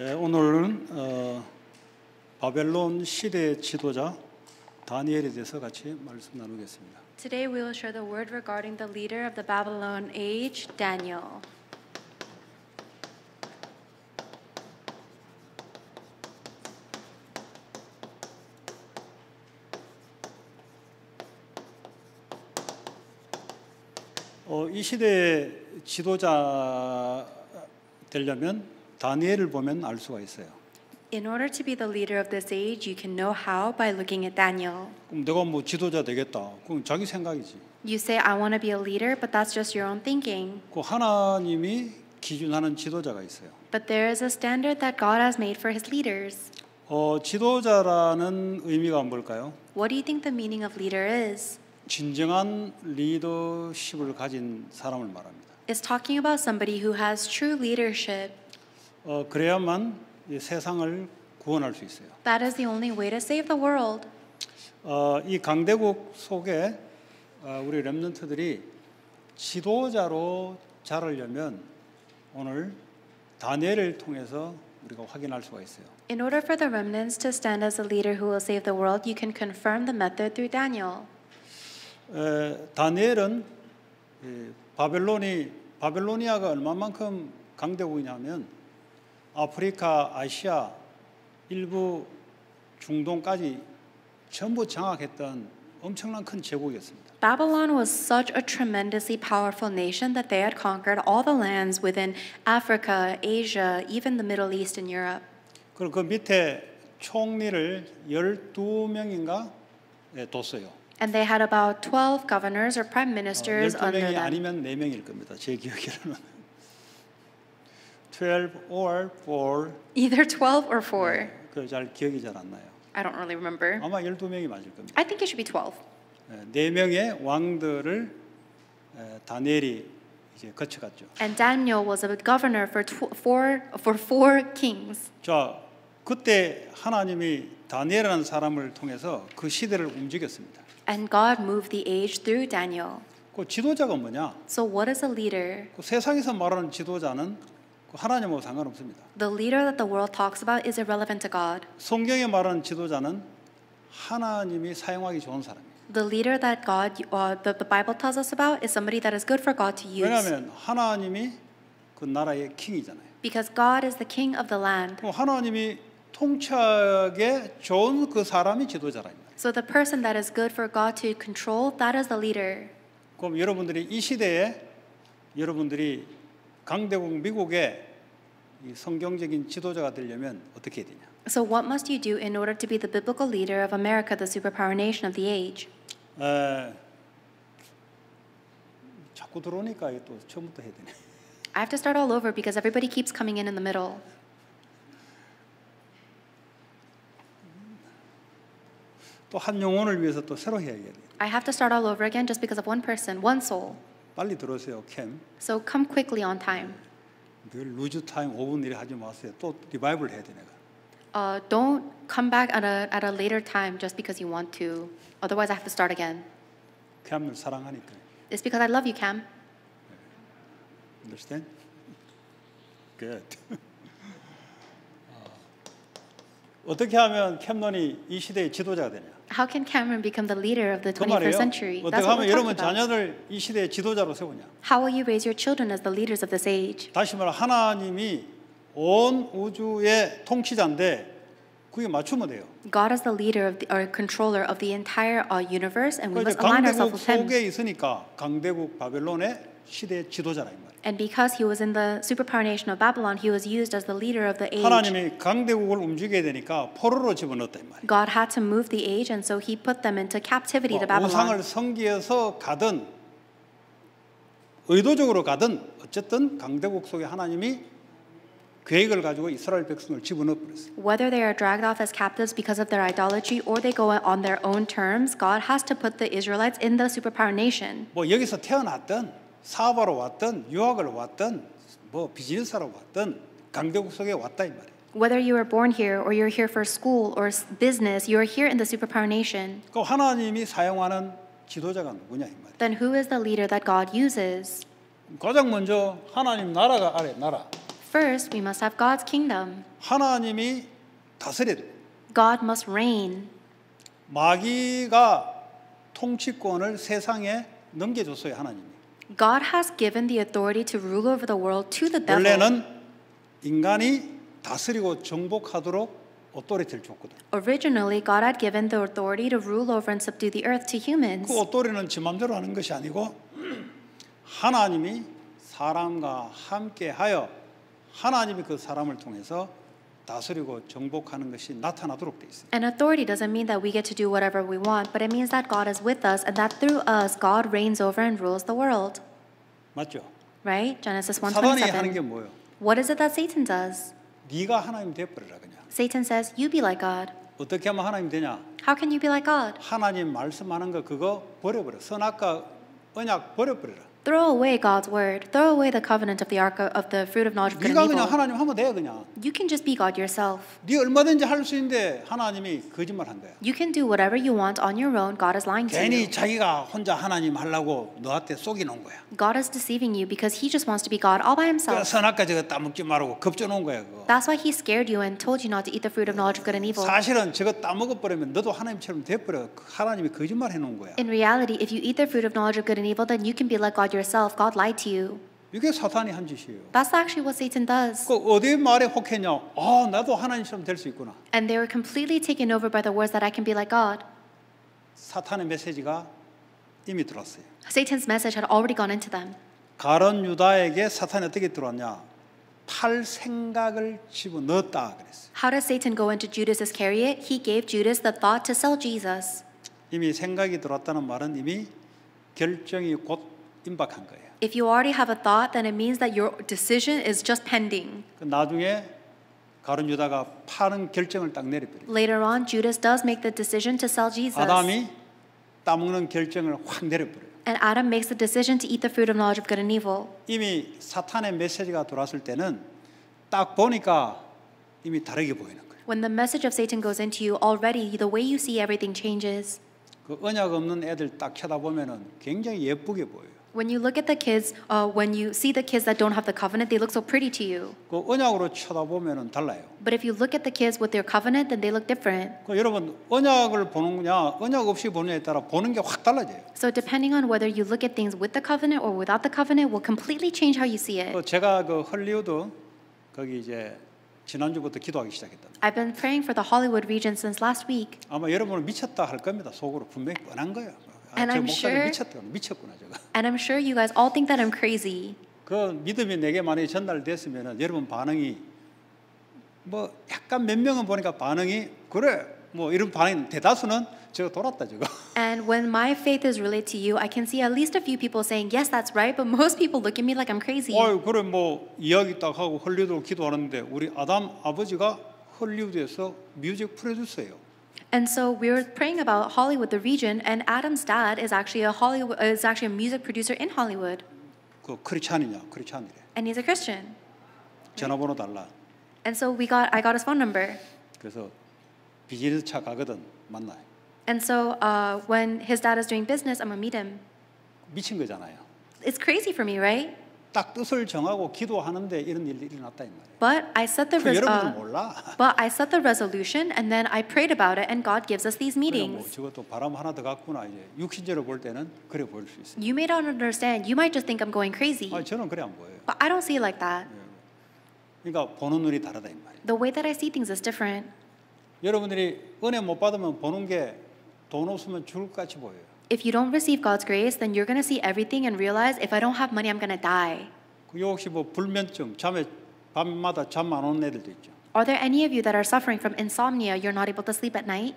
예, 오늘은 어, 바벨론 시대 지도자 다니엘에 대해서 같이 말씀 나누겠습니다. Today we will share the word regarding the leader of the Babylon age, Daniel. 어, 이 시대의 지도자 되려면 다니엘을 보면 알 수가 있어요. In order to be the leader of this age, you can know how by looking at Daniel. 그럼 내가 뭐 지도자 되겠다. 그럼 자기 생각이지. You say I want to be a leader, but that's just your own thinking. 그 하나님이 기준하는 지도자가 있어요. But there is a standard that God has made for his leaders. 어, 지도자라는 의미가 뭘까요? What do you think the meaning of leader is? 진정한 리더십을 가진 사람을 말합니다. It's talking about somebody who has true leadership. 어, 그래야만 이 세상을 구원할 수 있어요. That is the only way to save the world. 어, 이 강대국 속에 어, 우리 렘넌트들이 지도자로 자라려면 오늘 다니엘을 통해서 우리가 확인할 수가 있어요. In order for the remnants to stand as a leader who will save the world, you can confirm the method through Daniel. 에, 다니엘은 이 바벨론이 바벨로니아가 얼마만큼 강대국이냐면 아프리카, 아시아, 일부 중동까지 전부 장악했던 엄청난 큰 제국이었습니다. Babylon was such a tremendously powerful nation that they had conquered all the lands within Africa, Asia, even the Middle East and Europe. 그리고 그 밑에 총리를 12명인가 뒀어요. And they had about 12 governors or prime ministers 어, under them. 아니면 4명일 겁니다. 제 기억에는. 12 or 4. Either 12 or 4. 그잘 기억이 잘 안 나요. I don't really remember. 아마 12명이 맞을 겁니다. I think it should be 12. 네 명의 왕들을 다니엘이 이제 거쳐갔죠. And Daniel was a governor for four for four kings. 자, 그때 하나님이 다니엘이라는 사람을 통해서 그 시대를 움직였습니다. And God moved the age through Daniel. 그 지도자가 뭐냐? So what is a leader? 그 세상에서 말하는 지도자는 하나님하고 상관없습니다. The leader that the world talks about is irrelevant to God. 성경에 말하는 지도자는 하나님이 사용하기 좋은 사람이에요. The leader that God, uh, the, the Bible tells us about, is somebody that is good for God to use. 왜냐하면 하나님이 그 나라의 킹이잖아요. Because God is the king of the land. 그럼 하나님이 통치하게 좋은 그 사람이 지도자라입니다. So the person that is good for God to control, that is the leader. 그럼 여러분들이 이 시대에 여러분들이 강대국 미국의 성경적인 지도자가 되려면 어떻게 해야 되냐? So what must you do in order to be the biblical leader of America, the superpower nation of the age? 에, 자꾸 들어오니까 또 처음부터 해야 되네. I have to start all over because everybody keeps coming in in the middle. 또 한 영혼을 위해서 또 새로 해야 돼. I have to start all over again just because of one person, one soul. 빨리 들어오세요, 캠. So come quickly on time. 늘 루즈 타임 5분 이래 하지 마세요. 또 리바이벌 해야 돼 Uh, don't come back at a, at a later time just because you want to. Otherwise, I have to start again. 캠을 사랑하니까. It's because I love you, Cam. Understand? Good. 어떻게 하면 캠론이 이 시대의 지도자가 되냐? How can Cameron become the leader of the 21st century? 어떻게 하면 여러분 자녀를 이 시대의 지도자로 세우냐? How will you raise your children as the leaders of this age? 다시 말해 하나님이 온 우주의 통치자인데 그게 맞추면 돼요. God is the leader of the, or controller of the entire universe, and we must align ourselves with Him. 강대국 속에 있으니까 강대국 바벨론에 시대 지도자라 이 말이에요. And because he was in the superpower nation of Babylon, he was used as the leader of the age. 하나님이 강대국을 움직여야 되니까 포로로 집어넣었다 이 말이에요. God had to move the age, and so he put them into captivity to Babylon. 우상을 섬기어서 가든 의도적으로 가든 어쨌든 강대국 속에 하나님이 계획을 가지고 이스라엘 백성을 집어넣어 버렸어요. Whether they are dragged off as captives because of their idolatry or they go on their own terms, God has to put the Israelites in the superpower nation. 뭐 여기서 태어났든 사업하러 왔든 유학을 왔든 뭐 비즈니스하러 왔든 강대국 속에 왔다 이 말이에요. Whether you are born here or you're here for school or business, you are here in the superpower nation. 그 하나님이 사용하는 지도자가 누구냐 이 말이에요. Then who is the leader that God uses? 가장 먼저 하나님 나라가 아래 나라. First, we must have God's kingdom. 하나님이 다스려야 돼. God must reign. 마귀가 통치권을 세상에 넘겨줬어요 하나님. God has given the authority to rule over the world to the devil. 원래는 인간이 다스리고 정복하도록 오토리티를 줬거든. Originally, God had given the authority to rule over and subdue the earth to humans. 그 오토리는 지 마음대로 하는 것이 아니고 하나님이 사람과 함께하여 하나님이 그 사람을 통해서 다스리고 정복하는 것이 나타나도록 돼 있어요. And authority doesn't mean that we get to do whatever we want, but it means that God is with us and that through us God reigns over and rules the world. 맞죠? Right? Genesis 1:27. 사단이 하는 게 뭐예요? What is it that Satan does? 네가 하나님 되버리라 그냥. Satan says, "You be like God." 어떻게 하면 하나님 되냐? How can you be like God? 하나님 말씀하는 거 그거 버려버려. 선악과 언약 버려버려라. throw away God's word, throw away the covenant of the ark of the fruit of knowledge of good and evil. 그냥 하나님 하면 돼 그냥. You can just be God yourself. 네 얼마든지 할 있는데 하나님이 거짓말한 거야. You can do whatever you want on your own. God is lying to you. 괜히 자기가 혼자 하나님 하려고 너한테 속이는 거야. God is deceiving you because He just wants to be God all by Himself. 선악까지 따먹지 말라고 겁주는 거야 그거. That's why He scared you and told you not to eat the fruit of knowledge of good and evil. 사실은 저거 따먹어 버리면 너도 하나님처럼 돼버려. 하나님이 거짓말 해놓은 거야. In reality, if you eat the fruit of knowledge of good and evil, then you can be like God. God yourself, God lied to you. 이게 사탄이 한 짓이에요. That's actually what Satan does. 그 어디 말에 혹했냐? 아, 나도 하나님처럼 될수 있구나. And they were completely taken over by the words that I can be like God. 사탄의 메시지가 이미 들었어요. Satan's message had already gone into them. 가론 유다에게 사탄이 어떻게 들어왔냐? 팔 생각을 집어넣었다 그랬어요. How did Satan go into Judas Iscariot? He gave Judas the thought to sell Jesus. 이미 생각이 들어왔다는 말은 이미 결정이 곧 임박한 거예요. If you already have a thought, then it means that your decision is just pending. 나중에 가룟 유다가 파는 결정을 딱 내려버려요. Later on, Judas does make the decision to sell Jesus. 아담이 따먹는 결정을 확 내려버려요. And Adam makes the decision to eat the fruit of knowledge of good and evil. 이미 사탄의 메시지가 돌았을 때는 딱 보니까 이미 다르게 보이는 거예요. When the message of Satan goes into you, already the way you see everything changes. 그 언약 없는 애들 딱 쳐다보면은 굉장히 예쁘게 보여요. When you look at the kids, uh, when you see the kids that don't have the covenant, they look so pretty to you. 그 언약으로 쳐다보면은 달라요. But if you look at the kids with their covenant, then they look different. 그 여러분 언약을 보느냐, 언약 없이 보느냐에 따라 보는 게확 달라져요. So depending on whether you look at things with the covenant or without the covenant will completely change how you see it. 그 제가 그 헐리우드 거기 이제 지난주부터 기도하기 시작했다. I've been praying for the Hollywood region since last week. 아마 여러분은 미쳤다 할 겁니다. 속으로 분명히 뻔한 거예요. And 아, I'm sure. 미쳤다. 미쳤구나 제가. And I'm sure you guys all think that I'm crazy. 그 믿음이 내게 만약에 전달됐으면 여러분 반응이 뭐 약간 몇 명은 보니까 반응이 그래 뭐 이런 반응 대다수는 제가 돌았다 저거. And when my faith is relayed to you, I can see at least a few people saying yes, that's right, but most people look at me like I'm crazy. 어 그래 뭐 이야기 딱 하고 헐리우드 기도하는데 우리 아담 아버지가 헐리우드에서 뮤직 프로듀서예요. And so we were praying about Hollywood, the region, and Adam's dad is actually a Hollywood is actually a music producer in Hollywood. 그 크리스찬이냐? 크리스찬이래. And he's a Christian. 전화번호 달라. And so we got I got his phone number. 그래서 비즈니스 차 가거든 만나. And so uh, when his dad is doing business, I'm gonna meet him. 미친 거잖아요. It's crazy for me, right? 딱 뜻을 정하고 기도하는데 이런 일이 일어났다 이 말이에요. But I set the res- 여러분은 몰라. But I set the resolution and then I prayed about it and God gives us these meetings. 뭐 저것도 바람 하나 더 갔구나 이제 육신적으로 볼 때는 그래 보일 수 있어요. You may not understand. You might just think I'm going crazy. 아 저는 그래 안 보여요. But I don't see it like that. 그러니까 보는 눈이 다르다 이 말이에요. The way that I see things is different. 여러분들이 은혜 못 받으면 보는 게 돈 없으면 죽을 같이 보여요. if you don't receive God's grace, then you're going to see everything and realize if I don't have money, I'm going to die. 혹시 뭐 불면증, 잠에 밤마다 오는 애들도 있죠. Are there any of you that are suffering from insomnia? You're not able to sleep at night?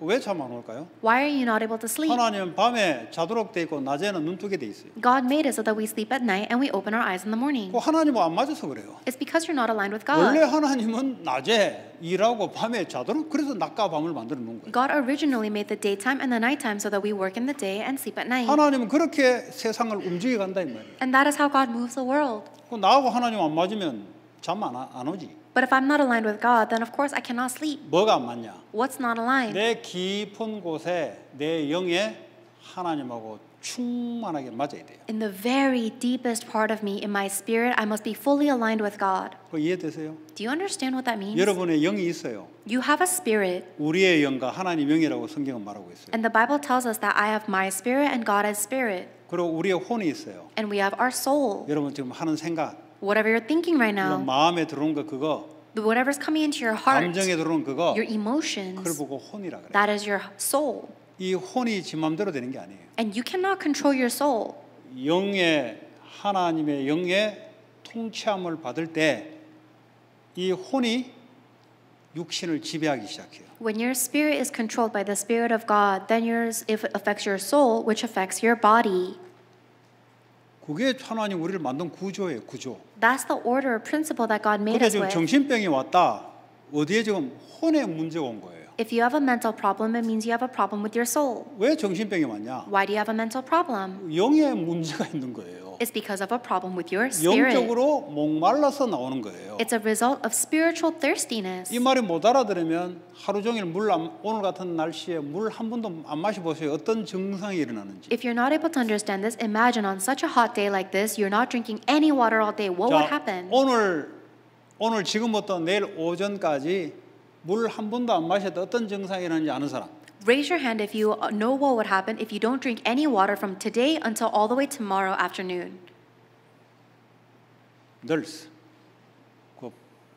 올까요? Why are you not able to sleep? 하나님은 밤에 자도록 돼 있고 낮에는 눈뜨게 돼 있어요. God made it so that we sleep at night and we open our eyes in the morning. 그 하나님과 안 맞아서 그래요. It's because you're not aligned with God. 원래 하나님은 낮에 일하고 밤에 자도록 그래서 낮과 밤을 만들어 놓은 거예요. God originally made the daytime and the nighttime so that we work in the day and sleep at night. 하나님은 그렇게 세상을 움직여 간다 이 말이에요. And that is how God moves the world. 그 나하고 하나님 안 맞으면 잠 오지. But if I'm not aligned with God, then of course I cannot sleep. 뭐가 안 맞냐? What's not aligned? 내 깊은 곳에 내 영에 하나님하고 충만하게 맞아야 돼요. In the very deepest part of me, in my spirit, I must be fully aligned with God. 그 이해되세요? Do you understand what that means? 여러분의 영이 있어요. You have a spirit. 우리의 영과 하나님 영이라고 성경은 말하고 있어요. And the Bible tells us that I have my spirit and God as spirit. 그리고 우리의 혼이 있어요. And we have our soul. 여러분 지금 하는 생각 whatever you're thinking right now, 마음에 들어온 거 그거 whatever's coming into your heart, 감정에 들어온 그거 your 그걸 emotions, 보고 혼이라 그래. that is your soul. 이 혼이 지 마음대로 되는 게 아니에요. And you cannot control your soul. 영의 하나님의 영의 통치함을 받을 혼이 육신을 지배하기 시작해요. When your spirit is controlled by the Spirit of God, then yours if it affects your soul, which affects your body. 그게 하나님 우리를 만든 구조예요, 구조. That's the order or principle that God made us 지금 with. 정신병이 왔다. 어디에 지금 혼의 문제가 온 거예요. If you have a mental problem, it means you have a problem with your soul. 왜 정신병이 왔냐? Why do you have a mental problem? 영의 문제가 있는 거예요. is because of a problem with your spirit. 영적으로 목말라서 나오는 거예요. It's a result of spiritual thirstiness. 이 말이 못 알아들으면 하루 종일 물 안, 오늘 같은 날씨에 물 한 번도 안 마셔 보세요. 어떤 증상이 일어나는지. If you're not able to understand this, imagine on such a hot day like this, you're not drinking any water all day. What 자, would happen? 오늘 오늘 지금부터 내일 오전까지 물 한 번도 안 마셨다 어떤 증상이 일어나는지 아는 사람. Raise your hand if you know what would happen if you don't drink any water from today until all the way tomorrow afternoon. Nurse.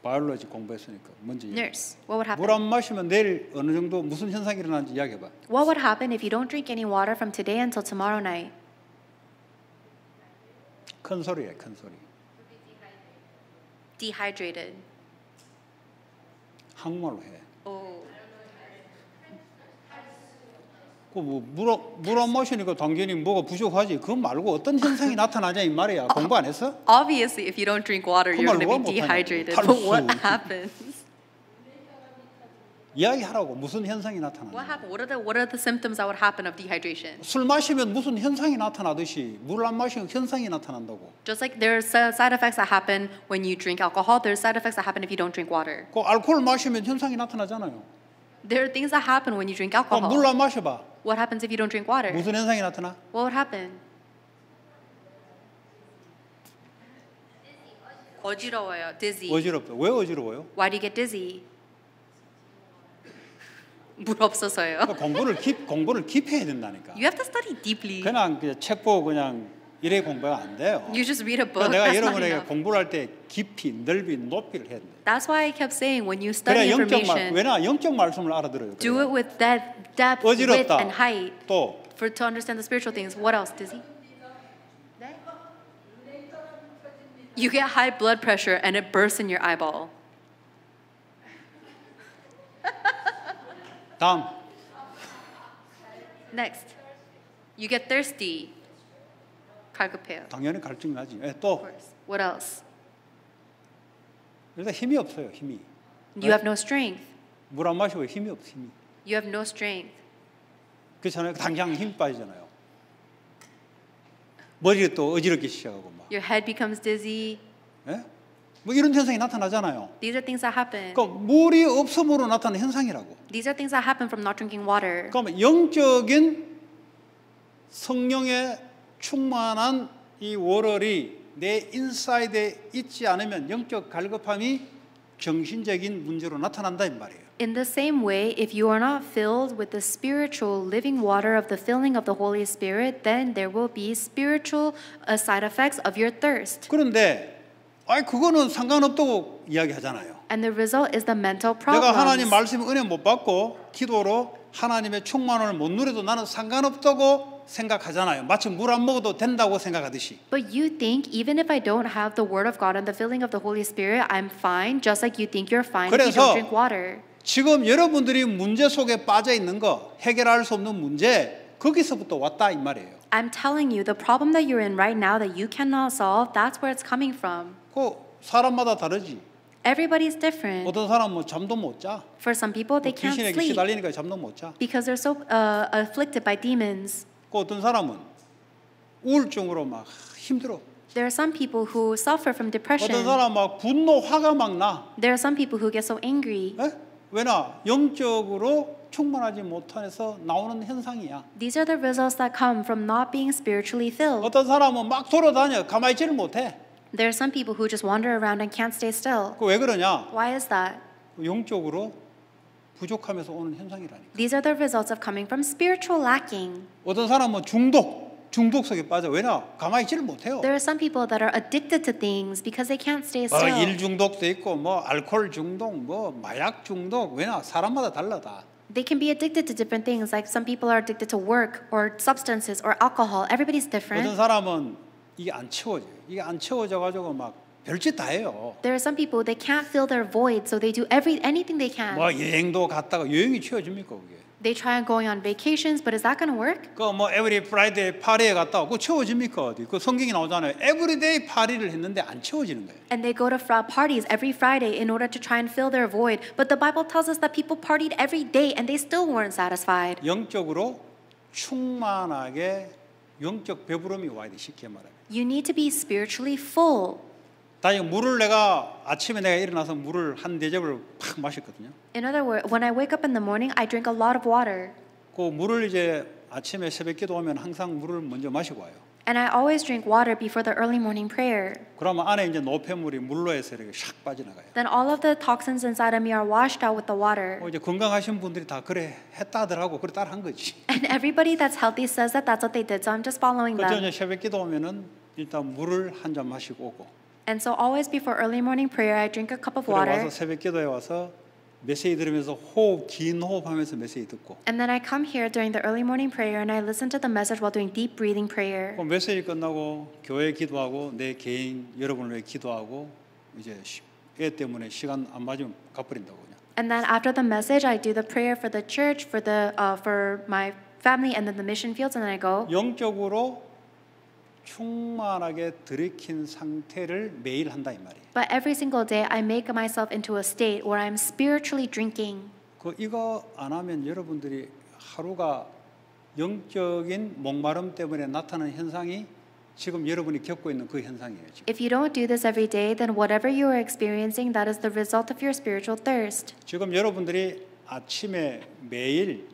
바이올로지 공부했으니까 뭔지 Nurse, what would happen? 물 마시면 내일 어느 정도 무슨 현상이 일어나는지 이야기해 봐. What would happen if you don't drink any water from today until tomorrow night? 큰 소리야, 큰 소리. Dehydrated. 한국말로 해. 뭐 물어 물어 모시니까 당연히 뭐가 부족하지. 그건 말고 어떤 현상이 나타나냐 이 말이야. 공부 안 했어? Obviously, if you don't drink water, you're going to be dehydrated. But what happens? 이야기하라고 무슨 현상이 나타나? What happen? What are the What are the symptoms that would happen of dehydration? 술 마시면 무슨 현상이 나타나듯이 물안 마시면 현상이 나타난다고. Just like there's side effects that happen when you drink alcohol, there's side effects that happen if you don't drink water. 그 알코올 마시면 현상이 나타나잖아요. There are things that happen when you drink alcohol. 물로 안 마셔봐. What happens if you don't drink water? 무슨 현상이 나타나? What would happen? 어지러워요. Dizzy. 어지럽죠. 왜 어지러워요? Why do you get dizzy? 물 없어서요. 그러니까 공부를 깊 공부를 깊 해야 된다니까. You have to study deeply. 그냥 그책 보고 그냥 공부가 안 돼요. You just read a book. 내가 여러분에게 때 깊이, 넓이, 높이를 해야 돼. That's why I kept saying when you study 그래, information. 왜냐 영적 말씀을 알아들어요. 그래. Do it with that depth, width, and height. 또 for to understand the spiritual things. What else Dizzy? You get high blood pressure and it bursts in your eyeball. 다음. Next. You get thirsty 갈급해요. 당연히 갈증이 나지. 예, 또 What else? 그래서 힘이 없어요. 힘이. You have no strength. 물안 마시고 힘이 없어. 힘이. You have no strength. 그렇잖아요. 당장 힘 빠지잖아요. 머리가 또 어지럽기 시작하고 막. Your head becomes dizzy. 예? 뭐 이런 현상이 나타나잖아요. These are things that happen. 그러니까 물이 없음으로 나타나는 현상이라고. These are things that happen from not drinking water. 그러면 영적인 성령의 충만한 이 월월이 내 인사이드에 있지 않으면 영적 갈급함이 정신적인 문제로 나타난다 이 말이에요. In the same way, if you are not filled with the spiritual living water of the filling of the Holy Spirit, then there will be spiritual uh, side effects of your thirst. 그런데 아 그거는 상관없다고 이야기하잖아요. And the result is the mental problems. 내가 하나님 말씀 은혜 못 받고 기도로 하나님의 충만을 못 누려도 나는 상관없다고 생각하잖아요. 마치 물안 먹어도 된다고 생각하듯이. But you think even if I don't have the word of God and the filling of the Holy Spirit, I'm fine, just like you think you're fine if you don't drink water. 지금 여러분들이 문제 속에 빠져 있는 거, 해결할 수 없는 문제 거기서부터 왔다 이 말이에요. I'm telling you the problem that you're in right now that you cannot solve, that's where it's coming from. 그 사람마다 다르지. Everybody's different. 어떤 사람 뭐 잠도 못 자. For some people they can't sleep. 귀신에게 시달리니까 잠도 못 자. Because they're so uh, afflicted by demons. 그 어떤 사람은 우울증으로 막 힘들어. There are some people who suffer from depression. 어떤 사람 막 분노 화가 막 나. There are some people who get so angry. 에? 왜나 영적으로 충만하지 못해서 나오는 현상이야. These are the results that come from not being spiritually filled. 어떤 사람은 막 돌아다녀 가만히 있지를 못해. There are some people who just wander around and can't stay still. 그 왜 그러냐? Why is that? 영적으로 부족하면서 오는 현상이라니까. These are the results of coming from spiritual lacking. 어떤 사람은 중독 중독 속에 빠져 왜냐 가만히 있지를 못해요. There are some people that are addicted to things because they can't stay still. 뭐일 중독도 있고 뭐 알코올 중독 뭐 마약 중독 왜냐 사람마다 달라다. They can be addicted to different things like some people are addicted to work or substances or alcohol. Everybody's different. 어떤 사람은 이게 안 채워져요. 이게 안 채워져 가지고 막 별짓 다 해요. There are some people they can't fill their void, so they do every anything they can. 뭐 여행도 갔다가 여행이 채워집니까 그게? They try going on vacations, but is that going to work? 그뭐 every Friday 파리에 갔다 오고 채워집니까 어디? 그 성경이 나오잖아요. Every day 파리를 했는데 안 채워지는 거예요. And they go to parties every Friday in order to try and fill their void, but the Bible tells us that people partied every day and they still weren't satisfied. 영적으로 충만하게 영적 배부름이 와야 돼 쉽게 You need to be spiritually full. 다이 물을 내가 아침에 내가 일어나서 물을 한 대접을 팍 마셨거든요. In other words, when I wake up in the morning, I drink a lot of water. 그 물을 이제 아침에 새벽 기도하면 항상 물을 먼저 마시고 와요. And I always drink water before the early morning prayer. 그러면 안에 이제 노폐물이 물로 해서 이렇게 샥 빠져나가요. Then all of the toxins inside of me are washed out with the water. 어, 이제 건강하신 분들이 다 그래 했다더라고 그래 따라 한 거지. And everybody that's healthy says that that's what they did, so I'm just following them. 그래서 이제 새벽 기도하면은 일단 물을 한 잔 마시고 오고. And so always before early morning prayer, I drink a cup of water. 와서 새벽 기도에 와서 메시지 들으면서 호흡 긴 호흡하면서 메시지 듣고. And then I come here during the early morning prayer and I listen to the message while doing deep breathing prayer. 그럼 메시지 끝나고 교회 기도하고 내 개인 여러분을 위해 기도하고 이제 애 때문에 시간 안 맞으면 가버린다고 그냥. And then after the message, I do the prayer for the church, for the uh, for my family, and then the mission fields, and then I go. 영적으로 충만하게 들이킨 상태를 매일 한다 이 말이에요. But every single day I make myself into a state where I'm spiritually drinking. 그 이거 안 하면 여러분들이 하루가 영적인 목마름 때문에 나타나는 현상이 지금 여러분이 겪고 있는 그 현상이에요. 지금. If you don't do this every day, then whatever you are experiencing, that is the result of your spiritual thirst. 지금 여러분들이 아침에 매일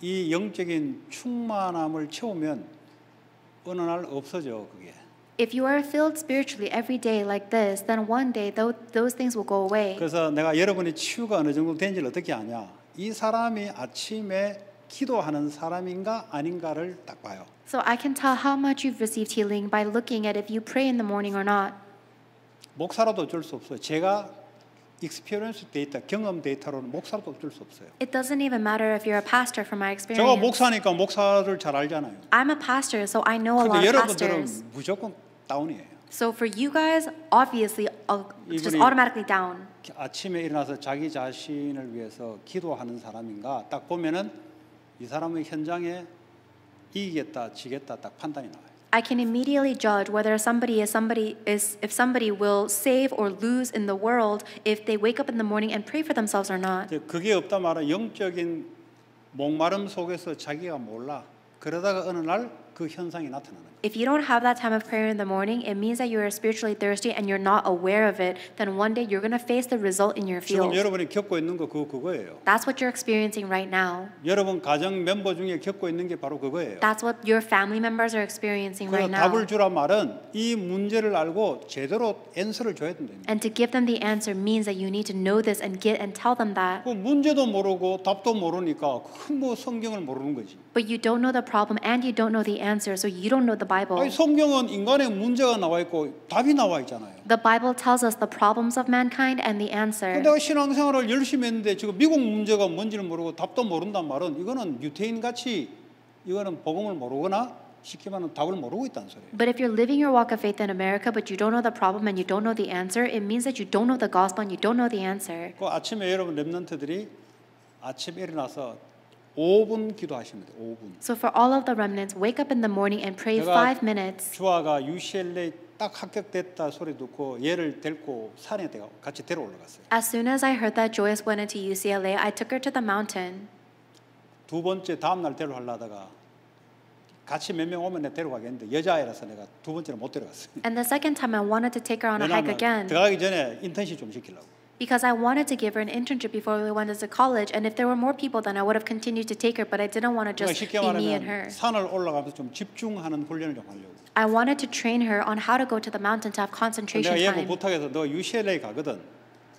이 영적인 충만함을 채우면 어느 날 없어져 그게. If you are filled spiritually every day like this, then one day those, those things will go away. 그래서 내가 여러분의 치유가 어느 정도 된지를 어떻게 아냐? 이 사람이 아침에 기도하는 사람인가 아닌가를 딱 봐요. So I can tell how much you've received healing by looking at if you pray in the morning or not. 목사라도 어쩔 수 없어요. 제가 experience 데이터, 경험 데이터로는 목사로도 어쩔 수 없어요. It doesn't even matter if you're a pastor from my experience. 제가 목사니까 목사를 잘 알잖아요. I'm a pastor, so I know a lot of pastors. 근데 여러분들은 무조건 다운이에요. So for you guys, obviously, it's just automatically down. 아침에 일어나서 자기 자신을 위해서 기도하는 사람인가 딱 보면은 이 사람의 현장에 이기겠다, 지겠다 딱 판단이 나와요. I can immediately judge whether somebody is somebody is if somebody will save or lose in the world if they wake up in the morning and pray for themselves or not. 그게 없다 말은 영적인 목마름 속에서 자기가 몰라. 그러다가 어느 현상이 나타나는 if you don't have that time of prayer in the morning, it means that you are spiritually thirsty and you're not aware of it. Then one day you're going to face the result in your field. 지금 여러분이 겪고 있는 거 그거 그거예요. That's what you're experiencing right now. 여러분 가정 멤버 중에 겪고 있는 게 바로 그거예요. That's what your family members are experiencing right now. 답을 말은 이 문제를 알고 제대로 줘야 된다. And to give them the answer means that you need to know this and get and tell them that. 그 문제도 모르고 답도 모르니까 성경을 모르는 거지. But you don't know the problem and you don't know the answer, so you don't know the Bible. 아니, 성경은 인간의 문제가 나와 있고 답이 나와 있잖아요. The Bible tells us the problems of mankind and the answer. 내가 신앙생활을 열심히 했는데 지금 미국 문제가 뭔지는 모르고 답도 모른단 말은 이거는 유태인 같이 이거는 복음을 모르거나 쉽게 말하면 답을 모르고 있다는 소리예요. But if you're living your walk of faith in America but you don't know the problem and you don't know the answer, it means that you don't know the gospel and you don't know the answer. 그 아침에 여러분 렘넌트들이 아침에 일어나서 5분 기도하시면 돼요. 5분. So for all of the remnants, wake up in the morning and pray five minutes. 주아가 UCLA 딱 합격됐다 소리 듣고 얘를 데리고 산에 내가 같이 데려 올라갔어요. As soon as I heard that Joyce went into UCLA, I took her to the mountain. 두 번째 다음 날 데려 하려다가 같이 몇명 오면 내가 데려가겠는데 여자아이라서 내가 두 번째는 못 데려갔어요. And the second time I wanted to take her on a hike again. 들어가기 전에 인턴십 좀 시키려고. because I wanted to give her an internship before we went to college. And if there were more people, then I would have continued to take her. But I didn't want to just be me and her. 산을 올라가면서 좀 집중하는 훈련을 좀 하려고. I wanted to train her on how to go to the mountain to have concentration 내가 얘 부탁해서 너 UCLA 가거든.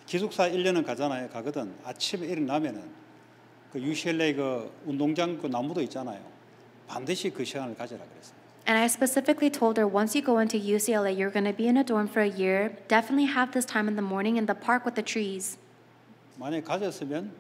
기숙사 1년은 가잖아요. 가거든. 아침에 일어나면은 그 UCLA 그 운동장 그 나무도 있잖아요. 반드시 그 시간을 가져라 그랬어. And I specifically told her once you go into UCLA, you're going to be in a dorm for a year. Definitely have this time in the morning in the park with the trees. 만약 가졌으면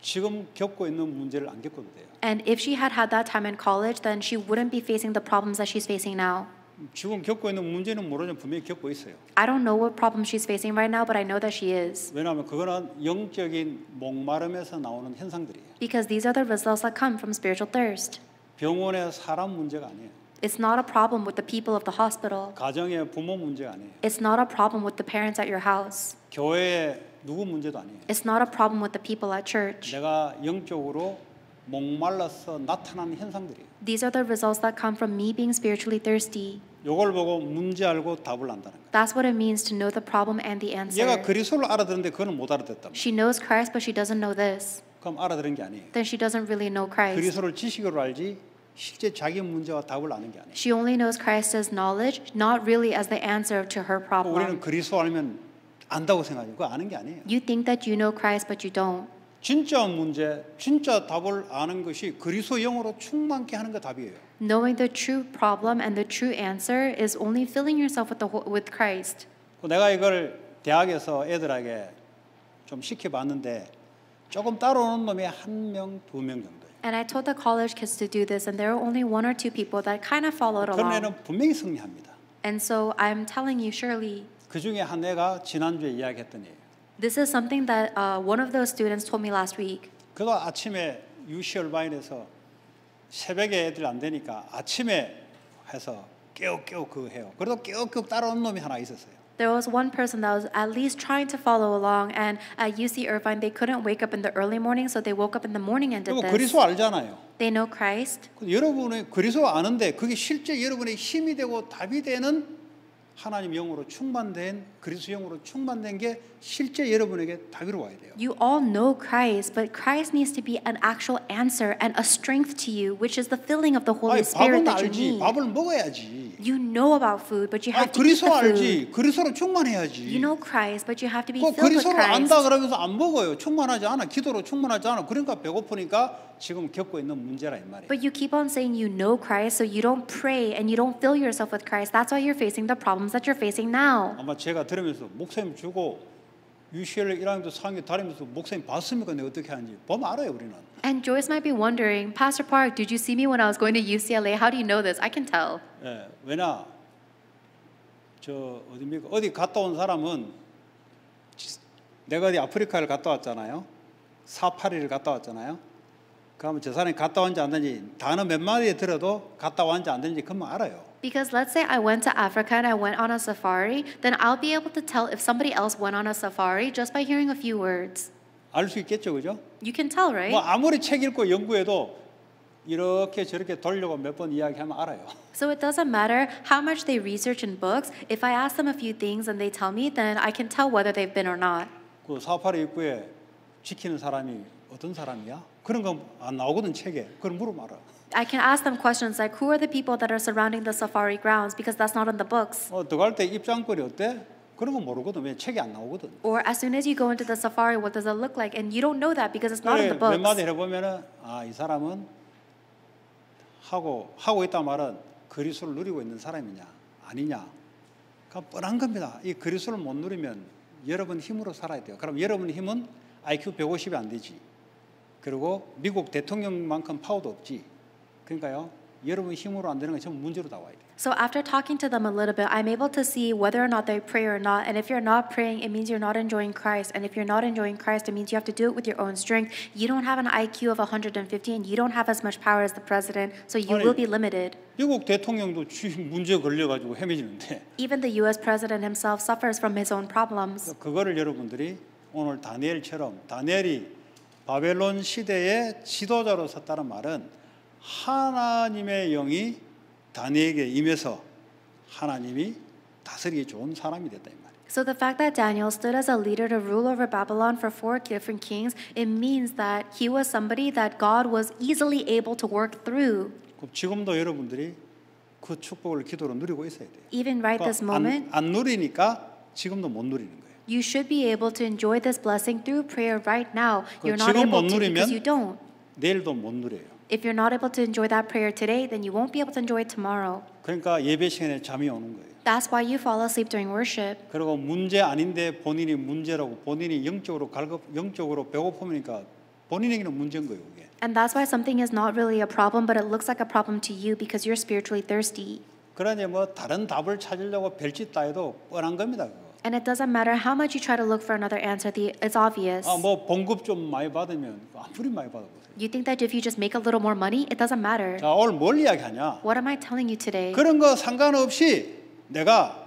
지금 겪고 있는 문제를 안 겪어도 돼요. And if she had had that time in college, then she wouldn't be facing the problems that she's facing now. 지금 겪고 있는 문제는 분명히 겪고 있어요. I don't know what problem she's facing right now, but I know that she is. 왜냐하면 그거는 영적인 목마름에서 나오는 현상들이에요. Because these are the results that come from spiritual thirst. 병원의 사람 문제가 아니에요. It's not a problem with the people of the hospital. 가정의 부모 아니에요. It's not a problem with the parents at your house. 교회의 누구 문제도 아니에요. It's not a problem with the people at church. 내가 영적으로 목말라서 현상들이에요. These are the results that come from me being spiritually thirsty. 보고 문제 알고 답을 안다는 거예요. That's what it means to know the problem and the answer. 얘가 그리스도를 못 알아듣다. She knows Christ but she doesn't know this. 그럼 알아들은 게 아니에요. Then she doesn't really know Christ. 그리스도를 지식으로 알지 실제 자기 문제와 답을 아는 게 아니에요. She only knows Christ's knowledge, not really as the answer to her problem. 우리는 그리스도 알면 안다고 생각하고 아는 게 아니에요. You think that you know Christ, but you don't. 진짜 문제, 진짜 답을 아는 것이 그리스도 영어로 충만케 하는 게 답이에요. Knowing the true problem and the true answer is only filling yourself with the with Christ. 내가 이걸 대학에서 애들에게 좀 시켜봤는데 조금 따라오는 놈이 한 명, 두명 정도. And I told the college kids to do this, and there were only one or two people that kind of followed along. 그러면 분명히 승리합니다. And so I'm telling you, surely. 그 중에 한 애가 지난주에 이야기했던 애. This is something that uh, one of those students told me last week. 그가 아침에 UC 얼바인에서 새벽에 애들 안 되니까 아침에 해서 깨우깨우 그 해요. 그래도 깨우깨우 따라온 놈이 하나 있었어요 there was one person that was at least trying to follow along, and at UC Irvine, they couldn't wake up in the early morning, so they woke up in the morning and did this. They know Christ. 여러분의 그리스도 아는데 그게 실제 여러분의 힘이 되고 답이 되는 하나님 영으로 충만된 그리스도 영으로 충만된 게 실제 여러분에게 답이로 와야 돼요. You all know Christ, but Christ needs to be an actual answer and a strength to you, which is the filling of the Holy 아니, Spirit that you 알지, need. 밥을 먹어야지. You know about food, but you have 아니, to eat the food. 알지, 그리스도로 충만해야지. You know Christ, but you have to be filled with Christ. 그리스도를 안다 그러면서 안 먹어요. 충만하지 않아. 기도로 충만하지 않아. 그러니까 배고프니까 지금 겪고 있는 문제라 이 말이에요. But you keep on saying you know Christ, so you don't pray and you don't fill yourself with Christ. That's why you're facing the problem problems that you're facing now. 아마 제가 들으면서 목사님 주고 UCL 1학년도 4학년 다니면서 목사님 봤습니까? 내가 어떻게 하는지 보면 알아요 우리는. And Joyce might be wondering, Pastor Park, did you see me when I was going to UCLA? How do you know this? I can tell. 예, 왜냐 저 어디입니까? 어디 갔다 온 사람은 내가 어디 아프리카를 갔다 왔잖아요. 사파리를 갔다 왔잖아요. 그러면 저 사람이 갔다 왔는지 안 왔는지 단어 몇 마디 들어도 갔다 왔는지 안 왔는지 금방 알아요. Because let's say I went to Africa and I went on a safari, then I'll be able to tell if somebody else went on a safari just by hearing a few words. 알수 있겠죠, 그죠? You can tell, right? 뭐 아무리 책 읽고 연구해도 이렇게 저렇게 돌려고 몇 번 이야기하면 알아요. So it doesn't matter how much they research in books. If I ask them a few things and they tell me, then I can tell whether they've been or not. 그 사파리 입구에 지키는 사람이 어떤 사람이야? 그런 거 안 나오거든 책에. 그걸 물어봐라. I can ask them questions like who are the people that are surrounding the safari grounds because that's not in the books. 어, 들어갈 때 입장거리 어때? 그런 거 모르거든. 왜 책이 안 나오거든. Or as soon as you go into the safari, what does it look like? And you don't know that because it's not in the books. 몇 마디 해보면은 아이 사람은 하고 하고 있다 말은 그리스도를 누리고 있는 사람이냐 아니냐. 그 뻔한 겁니다. 이 그리스도를 못 누리면 여러분 힘으로 살아야 돼요. 그럼 여러분 힘은 IQ 150이 안 되지. 그리고 미국 대통령만큼 파워도 없지. 그러니까요. 여러분 힘으로 안 되는 건 전부 문제로 나와야 돼요. So after talking to them a little bit, I'm able to see whether or not they pray or not. And if you're not praying, it means you're not enjoying Christ. And if you're not enjoying Christ, it means you have to do it with your own strength. You don't have an IQ of 150, and you don't have as much power as the president, so you 아니, will be limited. 미국 대통령도 문제 걸려 가지고 헤매지는데. Even the U.S. president himself suffers from his own problems. 그거를 여러분들이 오늘 다니엘처럼 다니엘이 바벨론 시대의 지도자로 섰다는 말은 하나님의 영이 다니엘에게 임해서 하나님이 다스리기 좋은 사람이 됐다 이 말이에요. So the fact that Daniel stood as a leader to rule over Babylon for four different kings, it means that he was somebody that God was easily able to work through. 그럼 지금도 여러분들이 그 축복을 기도로 누리고 있어야 돼요. Even right this moment. 안, 안 누리니까 지금도 못 누리는 거예요. You should be able to enjoy this blessing through prayer right now. You're not able to because you don't. 내일도 못 누려요. If you're not able to enjoy that prayer today, then you won't be able to enjoy it tomorrow. 그러니까 예배 시간에 잠이 오는 거예요. That's why you fall asleep during worship. 그리고 문제 아닌데 본인이 문제라고 본인이 영적으로 갈급 영적으로 배고프니까 본인에게는 문제인 거예요, 이게. And that's why something is not really a problem, but it looks like a problem to you because you're spiritually thirsty. 그러니 뭐 다른 답을 찾으려고 별짓 따해도 뻔한 겁니다. 그거. And it doesn't matter how much you try to look for another answer, the, it's obvious. 아뭐 봉급 좀 많이 받으면 아무리 많이 받아도 you think that if you just make a little more money, it doesn't matter. 자, 오늘 뭘 이야기하냐? What am I telling you today? 그런 거 상관없이 내가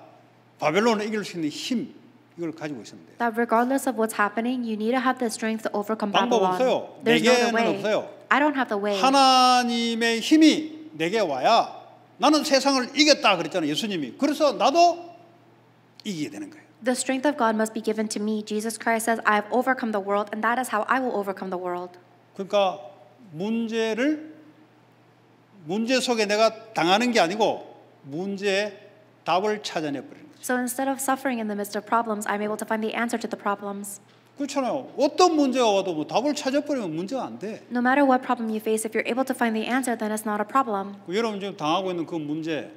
바벨론을 이길 수 있는 힘 이걸 가지고 있으면 돼. That regardless of what's happening, you need to have the strength to overcome Babylon. 방법 없어요. There's no way. 없어요. I don't have the way. 하나님의 힘이 내게 와야 나는 세상을 이겼다 그랬잖아요. 예수님이. 그래서 나도 이기게 되는 거예요. The strength of God must be given to me. Jesus Christ says, I have overcome the world, and that is how I will overcome the world. 그러니까 문제를 문제 속에 내가 당하는 게 아니고 문제의 답을 찾아내 버리는 거죠. So instead of suffering in the midst of problems, I'm able to find the answer to the problems. 그렇잖아요. 어떤 문제가 와도 뭐 답을 찾아버리면 문제가 안 돼. No matter what problem you face, if you're able to find the answer, then it's not a problem. 여러분 지금 당하고 있는 그 문제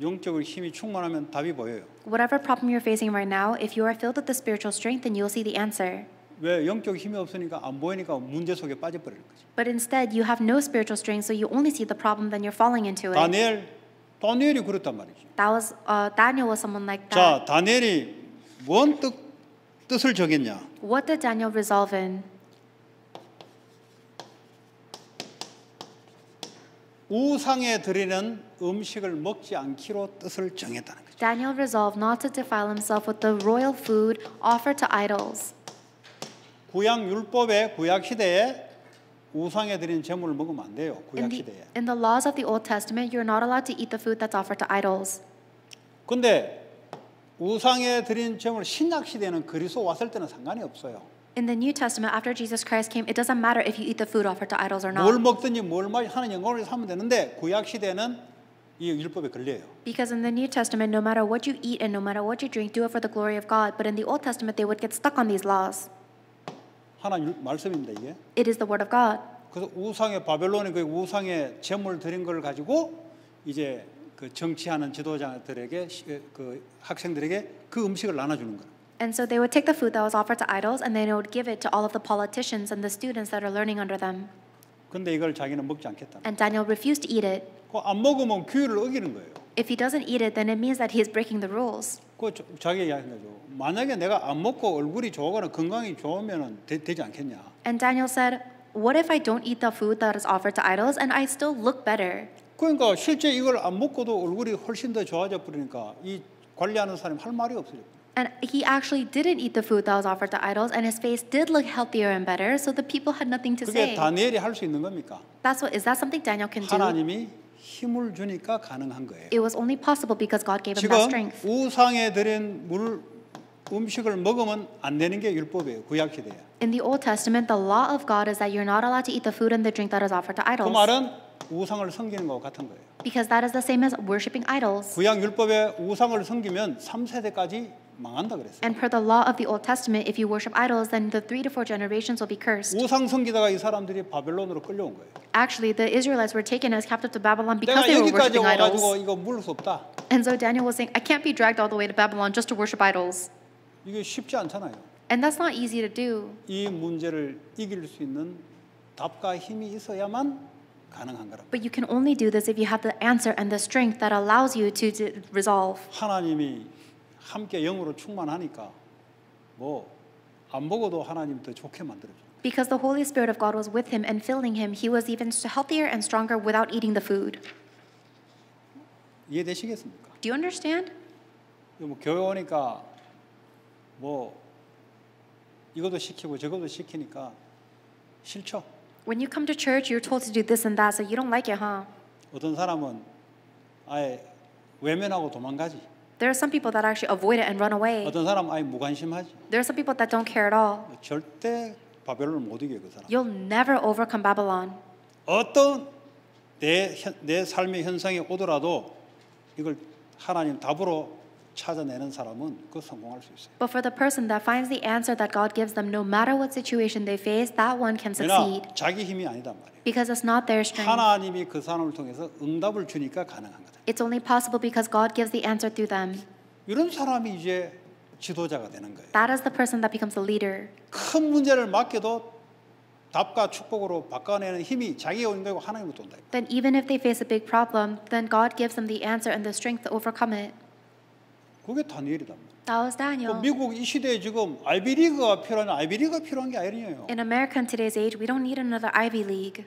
영적으로 힘이 충만하면 답이 보여요. Whatever problem you're facing right now, if you are filled with the spiritual strength, then you'll see the answer. 왜 영적 힘이 없으니까 안 보이니까 문제 속에 빠져버리는 거지. But instead you have no spiritual strength, so you only see the problem, then you're falling into it. 다니엘, 다니엘이 그랬단 말이지. That was uh, Daniel was someone like that. 자, 다니엘이 뭔뜻 뜻을 정했냐? What did Daniel resolve in? 우상에 드리는 음식을 먹지 않기로 뜻을 정했다는 거죠. Daniel resolved not to defile himself with the royal food offered to idols. 구약 율법의 구약 시대에 우상에 드린 제물을 먹으면 안 돼요. 구약 in the, 시대에. In the laws of the Old Testament, you're not allowed to eat the food that's offered to idols. 근데 우상에 드린 제물 신약 시대는 그리스도 왔을 때는 상관이 없어요. In the New Testament, after Jesus Christ came, it doesn't matter if you eat the food offered to idols or not. 뭘 먹든지 뭘 마시 하는 영광을 삼으면 되는데 구약 시대는 이 율법에 걸려요. Because in the New Testament, no matter what you eat and no matter what you drink, do it for the glory of God. But in the Old Testament, they would get stuck on these laws. 하나님 말씀입니다 이게. It is the word of God. 그래서 우상의 바벨론이 그 우상의 제물 드린 걸 가지고 이제 그 정치하는 지도자들에게 그 학생들에게 그 음식을 나눠주는 거예요. And so they would take the food that was offered to idols and then they would give it to all of the politicians and the students that are learning under them. 근데 이걸 자기는 먹지 않겠다. And Daniel refused to eat it. 안 먹으면 규율을 어기는 거예요. If he doesn't eat it, then it means that he is breaking the rules. 그 자기 이야기죠. 만약에 내가 안 먹고 얼굴이 좋거나 건강이 좋으면 되지 않겠냐. And Daniel said, What if I don't eat the food that is offered to idols and I still look better? 그러니까 실제 이걸 안 먹고도 얼굴이 훨씬 더 좋아져 버리니까 이 관리하는 사람이 할 말이 없어요. And he actually didn't eat the food that was offered to idols, and his face did look healthier and better, so the people had nothing to say. 그게 다니엘이 할수 있는 겁니까? That's what is that something Daniel can do? 하나님이 힘을 주니까 가능한 거예요. It was only possible because God gave him that strength. 지금 우상에 드린 물 음식을 먹으면 안 되는 게 율법이에요. 구약 시대에. In the Old Testament, the law of God is that you're not allowed to eat the food and the drink that is offered to idols. 그 말은 우상을 섬기는 것과 같은 거예요. Because that is the same as worshiping idols. 구약 율법에 우상을 섬기면 3세대까지 And per the law of the Old Testament, if you worship idols, then the three to four generations will be cursed. 이 사람들이 바벨론으로 끌려온 거예요. Actually, the Israelites were taken as captive to Babylon because they were worshiping idols. And so Daniel was saying, I can't be dragged all the way to Babylon just to worship idols. 이게 쉽지 않잖아요. And that's not easy to do. 이 문제를 이길 수 있는 답과 힘이 있어야만 가능한 거라. But you can only do this if you have the answer and the strength that allows you to, to resolve. 하나님이 함께 영으로 충만하니까 뭐안 보고도 하나님 더 좋게 만들어 줘. Because the Holy Spirit of God was with him and filling him, he was even healthier and stronger without eating the food. 이해되시겠습니까? Do you understand? 뭐 교회 오니까 뭐 이것도 시키고 저것도 시키니까 싫죠. When you come to church, you're told to do this and that, so you don't like it, huh? 어떤 사람은 아예 외면하고 도망가지. There are some people that actually avoid it and run away. 어떤 사람 아예 무관심하지. There are some people that don't care at all. 절대 바벨론을 못 이겨 그 사람. You'll never overcome Babylon. 어떤 내, 내 삶의 현상이 오더라도 이걸 하나님 답으로 찾아내는 사람은 그 성공할 수 있어요. But for the person that finds the answer that God gives them, no matter what situation they face, that one can succeed. 자기 힘이 아니단 말이에요. Because it's not their strength. 하나님이 그 사람을 통해서 응답을 주니까 가능한 거다. It's only possible because God gives the answer through them. 이런 사람이 이제 지도자가 되는 거예요. That is the person that becomes a leader. 큰 문제를 맡겨도 답과 축복으로 바꿔내는 힘이 자기의 온다고 하나님으로부터 온다. Then even if they face a big problem, then God gives them the answer and the strength to overcome it. 그게 다니엘이다. That was Daniel. 미국 이 시대에 지금 아이비리그가 필요한 아이비리그가 필요한 게 아니에요. In America in today's age, we don't need another Ivy League.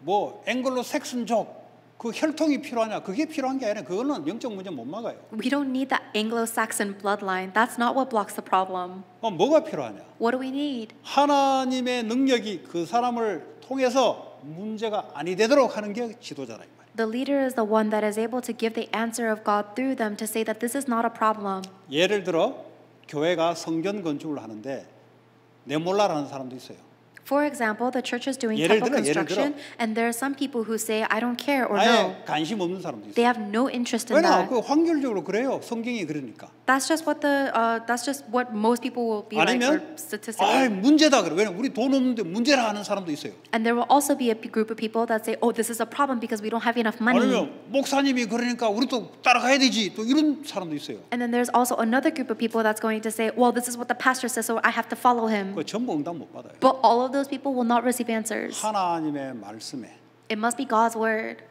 뭐 앵글로 색슨족 그 혈통이 필요하냐? 그게 필요한 게 아니라 그거는 영적 문제 못 막아요. We don't need the Anglo-Saxon bloodline. That's not what blocks the problem. 어, 뭐가 필요하냐? What do we need? 하나님의 능력이 그 사람을 통해서 문제가 아니 되도록 하는 게 지도자라요. The leader is the one that is able to give the answer of God through them to say that this is not a problem. 예를 들어 교회가 성전 건축을 하는데 사람도 있어요. For example, the church is doing temple construction, and there are some people who say, I don't care or no. They have no interest in that. 그 확률적으로 그래요. 성경이 그러니까. That's just what the, uh, that's just what most people will be 아니면, like statistically. 그래. And there will also be a group of people that say, oh, this is a problem because we don't have enough money. 아니면 되지. And then there's also another group of people that's going to say, well, this is what the pastor says, so I have to follow him. But all of those people will not receive answers. 하나님의 말씀에 It must be God's word.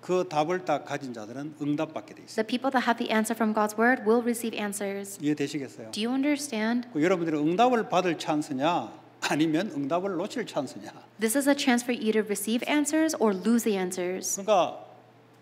그 답을 딱 가진 자들은 응답받게 돼 있어요. The people that have the answer from God's word will receive answers. 이해되시겠어요? Do you understand? 그 여러분들이 응답을 받을 찬스냐 아니면 응답을 놓칠 찬스냐? This is a chance for you to receive answers or lose the answers. 그러니까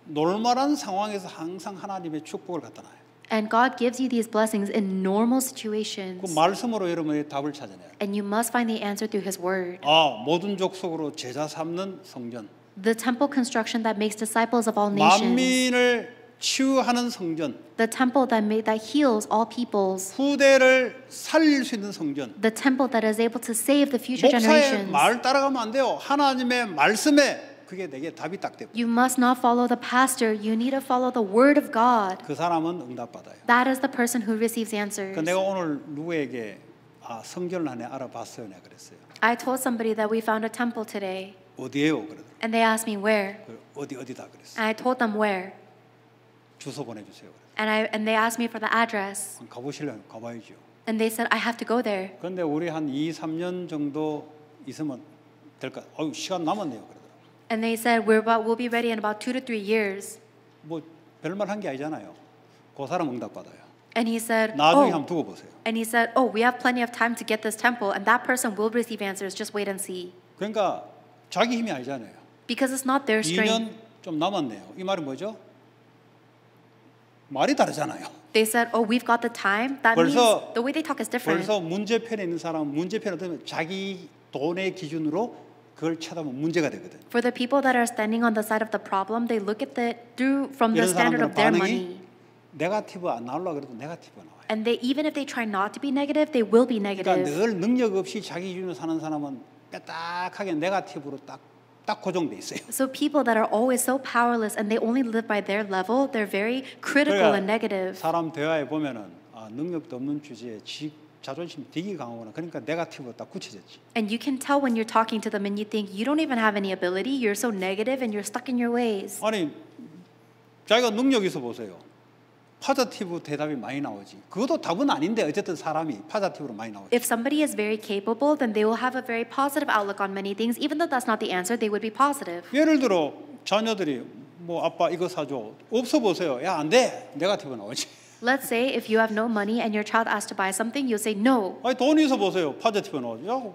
놀만한 상황에서 항상 하나님의 축복을 갖다 놔요. And God gives you these blessings in normal situations. 그 말씀으로 여러분의 답을 찾아내요. And you must find the answer through His Word. 아 모든 족속으로 제자 삼는 성전. The temple construction that makes disciples of all nations. 만민을 치유하는 성전. The temple that made that heals all peoples. 후대를 살릴 수 있는 성전. The temple that is able to save the future generations. 목사의 말 따라가면 안 돼요. 하나님의 말씀에 그게 내게 답이 딱 돼. You must not follow the pastor. You need to follow the word of God. 그 사람은 응답 받아요. That is the person who receives answers. 그 내가 오늘 누구에게 아, 성전을 안에 알아봤어요. 내가 그랬어요. I told somebody that we found a temple today. 어디에요? 그러더라고. And they asked me where. 어디 어디다 그랬어. I told them where. 주소 보내주세요. And I and they asked me for the address. 가보실래요? 가봐야죠. And they said I have to go there. 그런데 우리 한 2, 3년 정도 있으면 될까? 어유 시간 남았네요. 그래. And they said we're about, we'll be ready in about two to three years. 뭐 별말 한 아니잖아요. 그 사람 응답 받아요. And he said, oh. And he said, oh, we have plenty of time to get this temple, and that person will receive answers. Just wait and see. 그러니까 자기 힘이 아니잖아요. Because it's not their strength. 2년 좀 남았네요. 이 말은 뭐죠? 말이 다르잖아요. They said, "Oh, we've got the time." That 벌써, means the way they talk is different. 벌써 문제편에 있는 사람 문제편에 들면 자기 돈의 기준으로 그걸 쳐다보면 문제가 되거든. For the people that are standing on the side of the problem, they look at it through from the standard of their money. 네가티브 안 나올라 그래도 네가티브가 나와요. And they even if they try not to be negative, they will be negative. 그러니까 늘 능력 없이 자기 기준으로 사는 사람은 빽딱하게 네가티브로 딱 딱 고정돼 있어요. So people that are always so powerless and they only live by their level, they're very critical and negative. 사람 대화에 보면은 아, 능력도 없는 주제에 지 자존심 되게 강하구나. 그러니까 네가티브가 딱 굳혀졌지. And you can tell when you're talking to them and you think you don't even have any ability. You're so negative and you're stuck in your ways. 아니 자기가 능력에서 보세요. 파자티브 대답이 많이 나오지. 그것도 답은 아닌데 어쨌든 사람이 파자티브로 많이 나오지. If somebody is very capable, then they will have a very positive outlook on many things. Even though that's not the answer, they would be positive. 예를 들어 자녀들이 뭐 아빠 이거 사줘. 없어 보세요. 야안 돼. 네가티브 나오지. Let's say if you have no money and your child asks to buy something, you'll say no. 아니 돈 있어 보세요. 파제티브 나오죠. 야,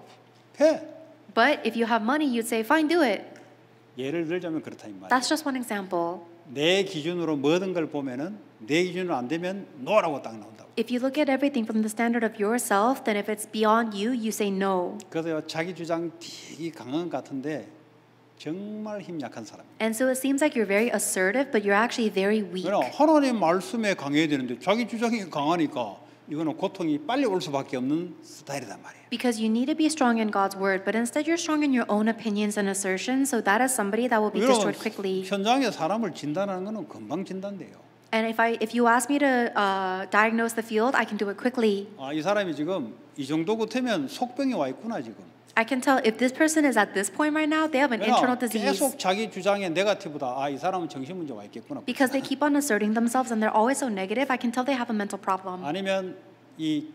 해. But if you have money, you'd say fine, do it. 예를 들자면 그렇다 이 말이에요. That's just one example. 내 기준으로 모든 걸 보면은 내 기준으로 안 되면 no라고 딱 나온다고. If you look at everything from the standard of yourself, then if it's beyond you, you say no. 그래서 자기 주장 되게 강한 것 같은데 정말 힘 약한 사람. And so it seems like you're very assertive, but you're actually very weak. 왜냐 하나님 말씀에 강해야 되는데 자기 주장이 강하니까 이거는 고통이 빨리 올 수밖에 없는 스타일이란 말이에요. Because you need to be strong in God's word, but instead you're strong in your own opinions and assertions. So that is somebody that will be destroyed quickly. 현장에 사람을 진단하는 거는 금방 진단돼요. And if I if you ask me to uh, diagnose the field, I can do it quickly. 아이 사람이 지금 이 정도 같으면 속병이 와 있구나 지금. I can tell if this person is at this point right now, they have an internal disease. 계속 자기 주장에 네거티브다. 아, 이 사람은 정신 문제가 있겠구나. Because they keep on asserting themselves and they're always so negative, I can tell they have a mental problem. 아니면 이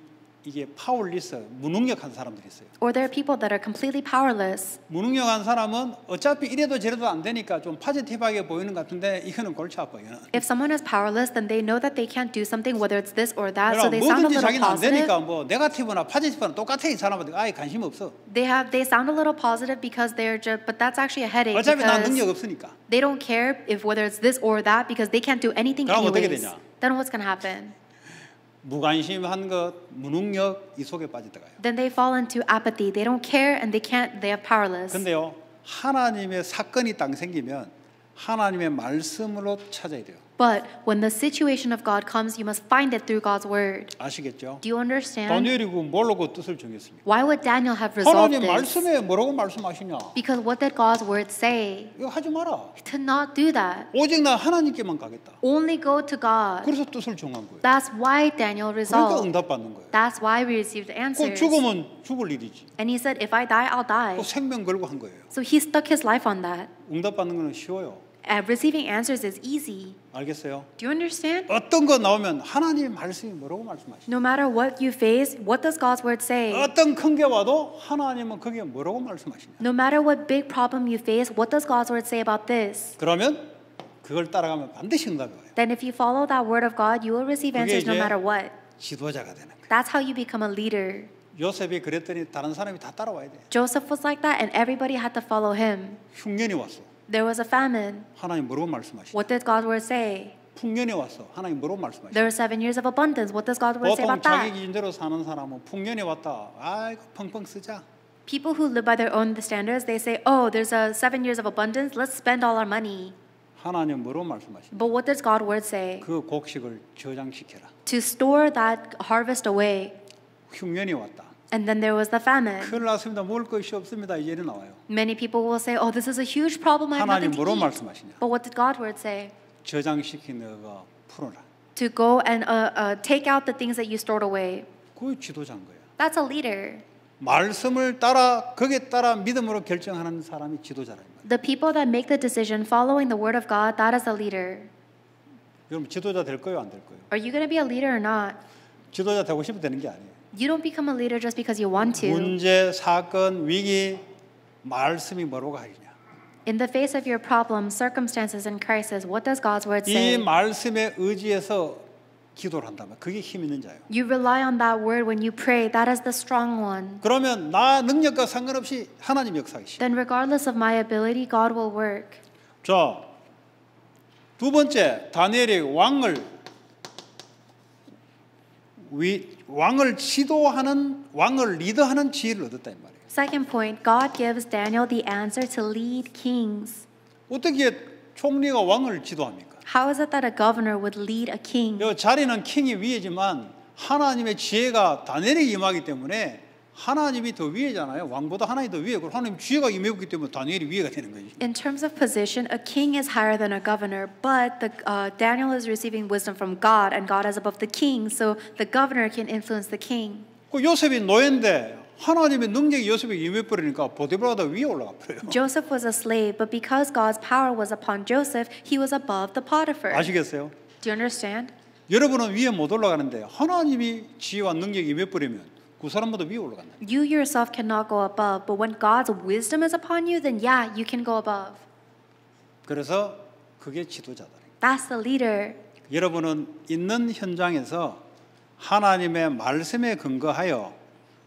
이게 파울리스 무능력한 사람들이 있어요. Or there are people that are completely powerless. 무능력한 사람은 어차피 이래도 저래도 안 되니까 좀 파지티브하게 보이는 것 같은데 이거는 골치 아파요. If someone is powerless, then they know that they can't do something, whether it's this or that, so they sound a little positive. 뭐든지 자기는 안 되니까 뭐 네가티브나 파지티브나 똑같아 이 사람한테 아예 관심 없어. They have they sound a little positive because they're just, but that's actually a headache. 어차피 난 능력 없으니까. They don't care if whether it's this or that because they can't do anything anyways. 그럼 어떻게 되냐? Then what's gonna happen? 무관심한 것, 무능력 이 속에 빠지다가요. Then they fall into apathy. They don't care and they can't. They are powerless. 근데요 하나님의 사건이 땅 생기면 하나님의 말씀으로 찾아야 돼요. But when the situation of God comes, you must find it through God's word. 아시겠죠? Do you understand? 다니엘이고 뭘로고 뜻을 정했습니까? Why would Daniel have resolved 하나님 this? 말씀에 뭐라고 말씀하시냐? Because what did God's word say? 이거 하지 마라. To not do that. 오직 나 하나님께만 가겠다. Only go to God. 그래서 뜻을 정한 거예요. That's why Daniel 그러니까 resolved. 응답받는 거예요. That's why we received 꼭 answers. 죽으면 죽을 일이지. And he said, if I die, I'll die. 생명 걸고 한 거예요. So he stuck his life on that. 응답받는 거는 쉬워요. Uh, receiving answers is easy. 알겠어요? Do you understand? 어떤 거 나오면 하나님 말씀이 뭐라고 말씀하시죠? No matter what you face, what does God's word say? 어떤 와도 하나님은 그게 뭐라고 말씀하시냐? No matter what big problem you face, what does God's word say about this? 그러면 그걸 따라가면 반드시 응답이 와요. Then if you follow that word of God, you will receive answers no matter what. 지도자가 되는 거예요. That's how you become a leader. 요셉이 그랬더니 다른 사람이 다 따라와야 돼. Joseph was like that and everybody had to follow him. 흉년이 왔어. There was a famine. 하나님 뭐라고 말씀하시죠? What did God word say? 풍년이 왔어. 하나님 뭐라고 말씀하시죠? There were seven years of abundance. What does God word say 보통 about 자기 that? 기준대로 사는 사람은 풍년이 왔다. 아이고 펑펑 쓰자. People who live by their own standards, they say, "Oh, there's a seven years of abundance. Let's spend all our money." 하나님 뭐라고 말씀하시죠? But what does God word say? 그 곡식을 저장시켜라. To store that harvest away. 왔다. And then there was the famine. Many people will say, "Oh, this is a huge problem. I have nothing to eat." But what did God's word say? To go and uh, uh, take out the things that you stored away. That's a leader. 말씀을 따라 거기에 따라 믿음으로 결정하는 사람이 지도자라는 거예요. The people that make the decision following the word of God, that is a leader. 여러분 지도자 될 거예요, 거예요? Are you going to be a leader or not? 지도자 되고 싶어 되는 게 아니에요. You don't become a leader just because you want to. 문제, 사건, 위기 말씀이 뭐라고 하느냐? In the face of your problems, circumstances, and crisis, what does God's word 이 say? 말씀에 의지해서 기도를 한다면 그게 힘 있는 자예요. You rely on that word when you pray. That is the strong one. 그러면 나 능력과 상관없이 하나님 역사이시. Then, regardless of my ability, God will work. 자, 번째 다니엘이 왕을 위, 왕을 지도하는 왕을 리드하는 지혜를 얻었다 이 말이에요. Second point, God gives Daniel the answer to lead kings. 어떻게 총리가 왕을 지도합니까? How is it that a governor would lead a king? 이 자리는 킹이 위에지만 하나님의 지혜가 다니엘에 임하기 때문에 하나님이 더 위에잖아요. 왕보다 하나님이 더 위에. 그럼 하나님 지혜가 임했기 때문에 다니엘이 위에가 되는 거지. In terms of position, a king is higher than a governor, but the uh, Daniel is receiving wisdom from God, and God is above the king, so the governor can influence the king. 그 요셉이 노예인데 하나님의 능력이 요셉에게 임해버리니까 보디발보다 위에 올라가 버려요. Joseph was a slave, but because God's power was upon Joseph, he was above the Potiphar. 아시겠어요? Do you understand? 여러분은 위에 못 올라가는데 하나님이 지혜와 능력이 임해버리면 그 사람보다 위에 올라간다. You yourself cannot go above, but when God's wisdom is upon you, then yeah, you can go above. 그래서 그게 지도자다. That's the leader. 여러분은 있는 현장에서 하나님의 말씀에 근거하여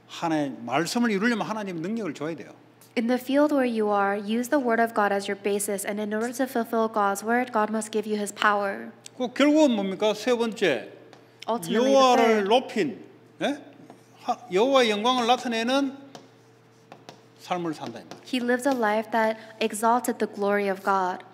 하나의 말씀을 이루려면 하나님 능력을 줘야 돼요. In the field where you are, use the word of God as your basis, and in order to fulfill God's word, God must give you His power. 그 결국은 뭡니까 세 번째 여호와를 높인 예? 여호와의 영광을 나타내는 삶을 산다. He lived a life that exalted the glory of God.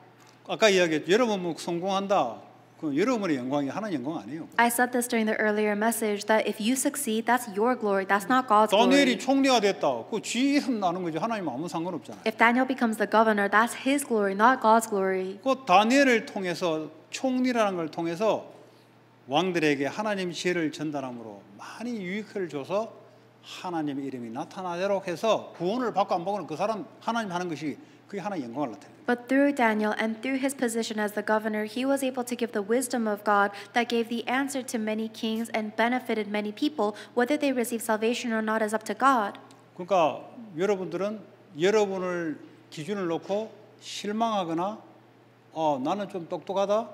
아까 이야기했죠. 여러분 뭐 성공한다. 그 여러분의 영광이 하나님 영광 아니에요. I said this during the earlier message that if you succeed, that's your glory. That's not God's glory. 다니엘이 총리가 됐다. 그지 이름 나는 거지 하나님 아무 상관없잖아요. If Daniel becomes the governor, that's his glory, not God's glory. 그 다니엘을 통해서 총리라는 걸 통해서 왕들에게 하나님 지혜를 전달함으로 많이 유익을 줘서 하나님의 이름이 나타나도록 해서 구원을 받고 안 받고는 그 사람 하나님 하는 것이 그게 하나의 영광을 나타내. But through Daniel and through his position as the governor, he was able to give the wisdom of God that gave the answer to many kings and benefited many people. Whether they receive salvation or not is up to God. 그러니까 여러분들은 여러분을 기준을 놓고 실망하거나 어 나는 좀 똑똑하다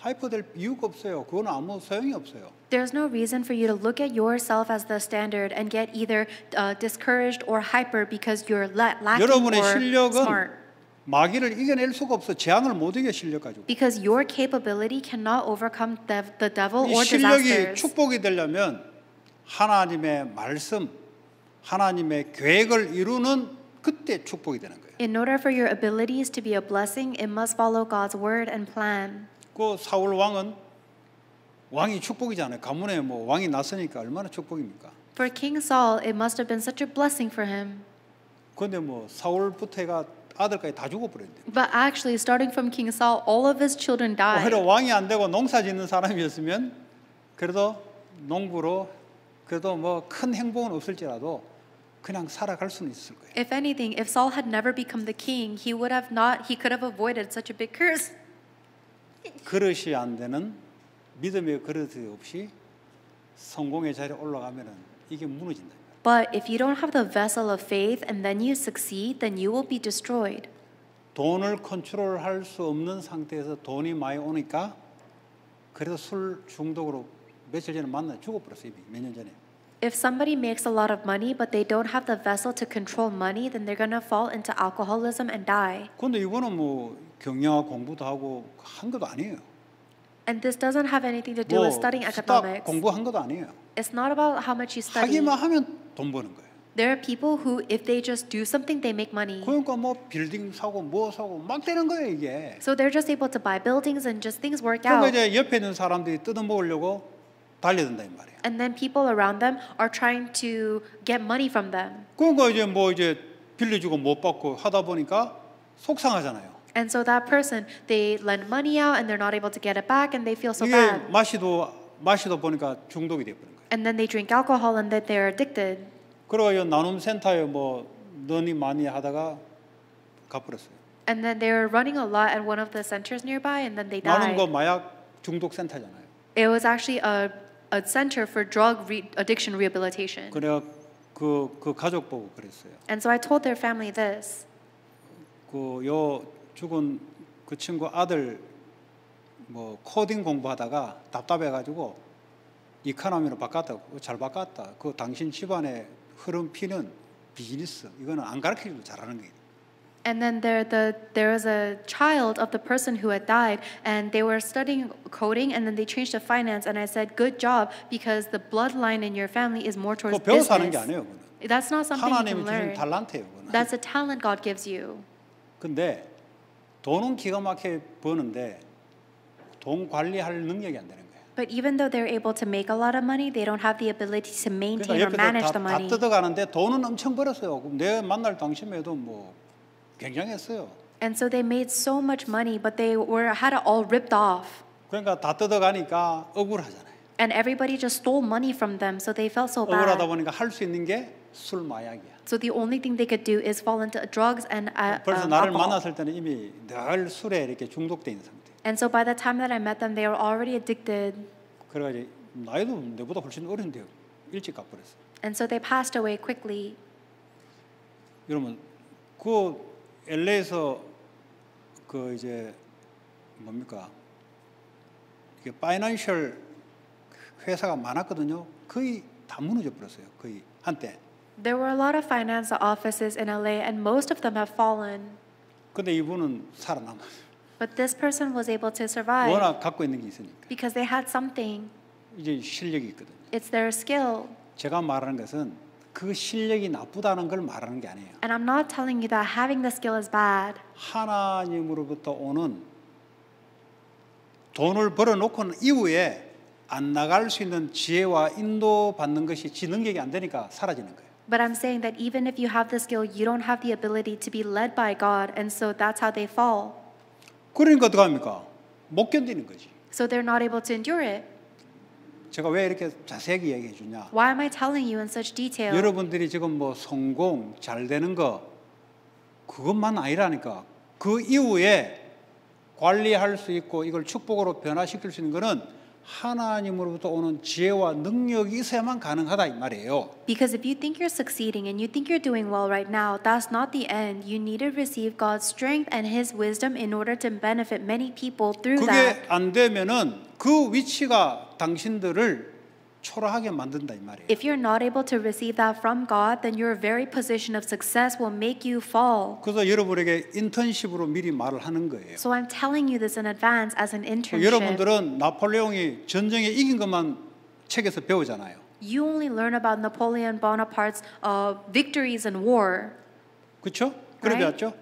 하이퍼될 이유가 없어요. 그건 아무 소용이 없어요. There's no reason for you to look at yourself as the standard and get either uh, discouraged or hyper because you're la lacking 여러분의 or 실력은 smart. 마귀를 이겨낼 수가 없어. 재앙을 못 이겨 실력 가지고. Because your capability cannot overcome the, the devil or disasters. 이 실력이 축복이 되려면 하나님의 말씀, 하나님의 계획을 이루는 그때 축복이 되는 거예요. In order for your abilities to be a blessing, it must follow God's word and plan. 그 사울 왕은 왕이 축복이잖아요. 가문에 뭐 왕이 났으니까 얼마나 축복입니까? For King Saul, it must have been such a blessing for him. 근데 뭐 사울부터 해가 아들까지 다 죽어버렸는데. But actually, starting from King Saul, all of his children died. 오히려 왕이 안 되고 농사짓는 사람이었으면 그래도 농부로 그래도 뭐 큰 행복은 없을지라도 그냥 살아갈 수는 있을 거예요. If anything, if Saul had never become the king, he would have not. He could have avoided such a big curse. 그릇이 안 되는 믿음의 그릇이 없이 성공의 자리에 올라가면은 이게 무너진다. But if you don't have the vessel of faith and then you succeed, then you will be destroyed. 돈을 컨트롤할 수 없는 상태에서 돈이 많이 오니까 그래서 술 중독으로 며칠 전에 만나 죽어버렸어 이미 몇년 전에. If somebody makes a lot of money but they don't have the vessel to control money, then they're gonna fall into alcoholism and die. 근데 이거는 뭐 경영학 공부도 하고 한 것도 아니에요. And this doesn't have anything to do 뭐 with studying 수학 economics. 공부한 것도 아니에요. It's not about how much you study. 하기만 하면 돈 버는 거예요. There are people who, if they just do something, they make money. 그러니까 뭐 빌딩 사고 뭐 사고 막 되는 거예요 이게. So they're just able to buy buildings and just things work 그러니까 out. 이제 옆에 있는 사람들이 뜯어 먹으려고 달려든다 이 말이에요. And then people around them are trying to get money from them. 그러니까 이제 뭐 이제 빌려주고 못 받고 하다 보니까 속상하잖아요. And so that person, they lend money out and they're not able to get it back and they feel so 이게 bad. 마시도 마시다 보니까 중독이 돼 버린 거예요. And then they drink alcohol and that they're addicted. 그러고 나눔 센터에 뭐 너니 많이 하다가 가버렸어요. And then they were running a lot at one of the centers nearby and then they died. 나눔 died. 거 마약 중독 센터잖아요. It was actually a, a center for drug re- addiction rehabilitation. 그래 그그 가족 보고 그랬어요. And so I told their family this. 그요 죽은 그 친구 아들 뭐 코딩 공부하다가 답답해가지고 이카노미로 바꿨다고 잘 바꿨다. 그 당신 집안의 흐름 피는 비즈니스 이거는 안 가르쳐줘도 잘하는 거예요. And then there, the, there was a child of the person who had died, and they were studying coding, and then they changed to finance. And I said, "Good job, because the bloodline in your family is more towards business." 배워서 게 아니에요, 그건. That's not something you can learn. That's a talent God gives you. 근데 돈은 기가 막히게 버는데 돈 관리할 능력이 안 되는 거예요. But even though they're able to make a lot of money, they don't have the ability to maintain or manage the money. 다 뜯어가는데 돈은 엄청 벌었어요. 그럼 내가 만날 당시에도 뭐 굉장했어요. And so they made so much money, but they were had it all ripped off. 그러니까 다 뜯어가니까 억울하잖아요. And everybody just stole money from them, so they felt so bad. 억울하다 보니까 할 수 있는 게술 마약이야. So the only thing they could do is fall into drugs and uh, 벌써 um, 나를 alcohol. 만났을 때는 이미 늘 술에 이렇게 중독돼 있는 상태. And so by the time that I met them, they were already addicted. 그래가지 나이도 내보다 훨씬 어린데 일찍 가버렸어. And so they passed away quickly. 여러분 그 LA에서 그 이제 뭡니까 이게 파이낸셜 회사가 많았거든요. 거의 다 무너져 버렸어요. 거의 한때. There were a lot of finance offices in LA and most of them have fallen. 근데 이분은 살아남았어요. But this person was able to survive. 워낙 갖고 있는 게 있으니까. Because they had something. 이제 실력이 있거든요. It's their skill. 제가 말하는 것은 그 실력이 나쁘다는 걸 말하는 게 아니에요. And I'm not telling you that having the skill is bad. 하나님으로부터 오는 돈을 벌어놓고 이후에 안 나갈 수 있는 지혜와 인도 받는 것이 지 능력이 안 되니까 사라지는 거예요. But I'm saying that even if you have the skill, you don't have the ability to be led by God, and so that's how they fall. 그러니까 어떻게 합니까? 못 견디는 거지. So they're not able to endure it. 제가 왜 이렇게 자세하게 얘기해 주냐? Why am I telling you in such detail? 여러분들이 지금 뭐 성공 잘 되는 거 그것만 아니라니까. 그 이후에 관리할 수 있고 이걸 축복으로 변화시킬 수 있는 거는 하나님으로부터 오는 지혜와 능력이 있어야만 가능하다 이 말이에요. Because if you think you're succeeding and you think you're doing well right now, that's not the end. You need to receive God's strength and His wisdom in order to benefit many people through that. 그게 안 되면은 그 위치가 당신들을 초라하게 만든다 이 말이에요. If you're not able to receive that from God, then your very position of success will make you fall. 그래서 여러분에게 인턴십으로 미리 말을 하는 거예요. So I'm telling you this in advance as an internship. 여러분들은 나폴레옹이 전쟁에 이긴 것만 책에서 배우잖아요. You only learn about Napoleon Bonaparte's uh, victories in war. 그렇죠? 그래 right? 배웠죠?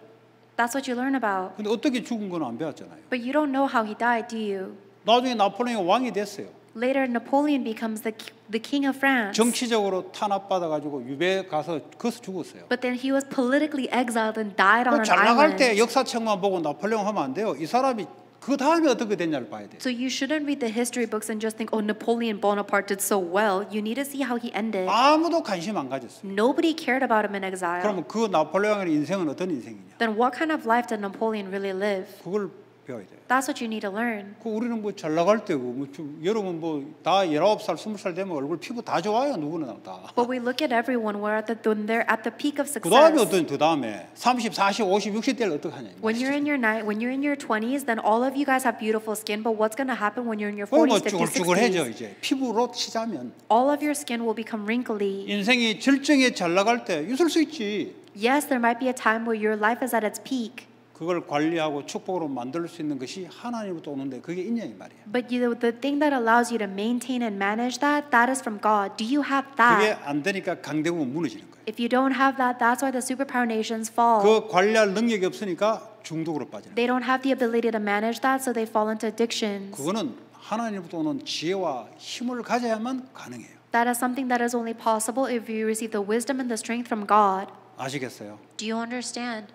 That's what you learn about. 근데 어떻게 죽은 건 배웠잖아요. But you don't know how he died, do you? 나중에 나폴레옹이 왕이 됐어요. Later Napoleon becomes the the king of France. 정치적으로 탄압받아 가지고 유배 가서 거기서 죽었어요. But then he was politically exiled and died on an island. 잘 나갈 때 역사책만 보고 나폴레옹 하면 안 돼요. 이 사람이 그 다음에 어떻게 됐냐를 봐야 돼요. So you shouldn't read the history books and just think, oh, Napoleon Bonaparte did so well. You need to see how he ended. 아무도 관심 안 가졌어요. Nobody cared about him in exile. 그러면 그 나폴레옹의 인생은 어떤 인생이냐? Then what kind of life did Napoleon really live? 그걸 배워야 돼요. That's what you need to learn. 그 우리는 뭐 잘 나갈 때고 뭐 여러분 뭐다 19살, 20살 되면 얼굴 피부 다 좋아요. 누구는 다. But we look at everyone where at the when they're at the peak of success. 그다음에 어떤 그다음에 30, 40, 50, 60 때를 어떻게 하냐. When you're in your night, when you're in your 20s, then all of you guys have beautiful skin, but what's going to happen when you're in your 40s, 50s, 60s? 쭈글쭈글해져 이제 피부로 치자면. All of your skin will become wrinkly. 인생이 절정에 잘 나갈 때 있을 수 있지. Yes, there might be a time where your life is at its peak. 그걸 관리하고 축복으로 만들 수 있는 것이 하나님부터 오는데 그게 인연이 말이야. But you, the thing that allows you to maintain and manage that, that is from God. Do you have that? 그게 안 되니까 강대국은 무너지는 거야. If you don't have that, that's why the superpower nations fall. 그 관리할 능력이 없으니까 중독으로 빠지는. They don't have the ability to manage that, so they fall into addictions. 그거는 하나님부터 오는 지혜와 힘을 가져야만 가능해요. That is something that is only possible if you receive the wisdom and the strength from God. 아시겠어요? Do you understand?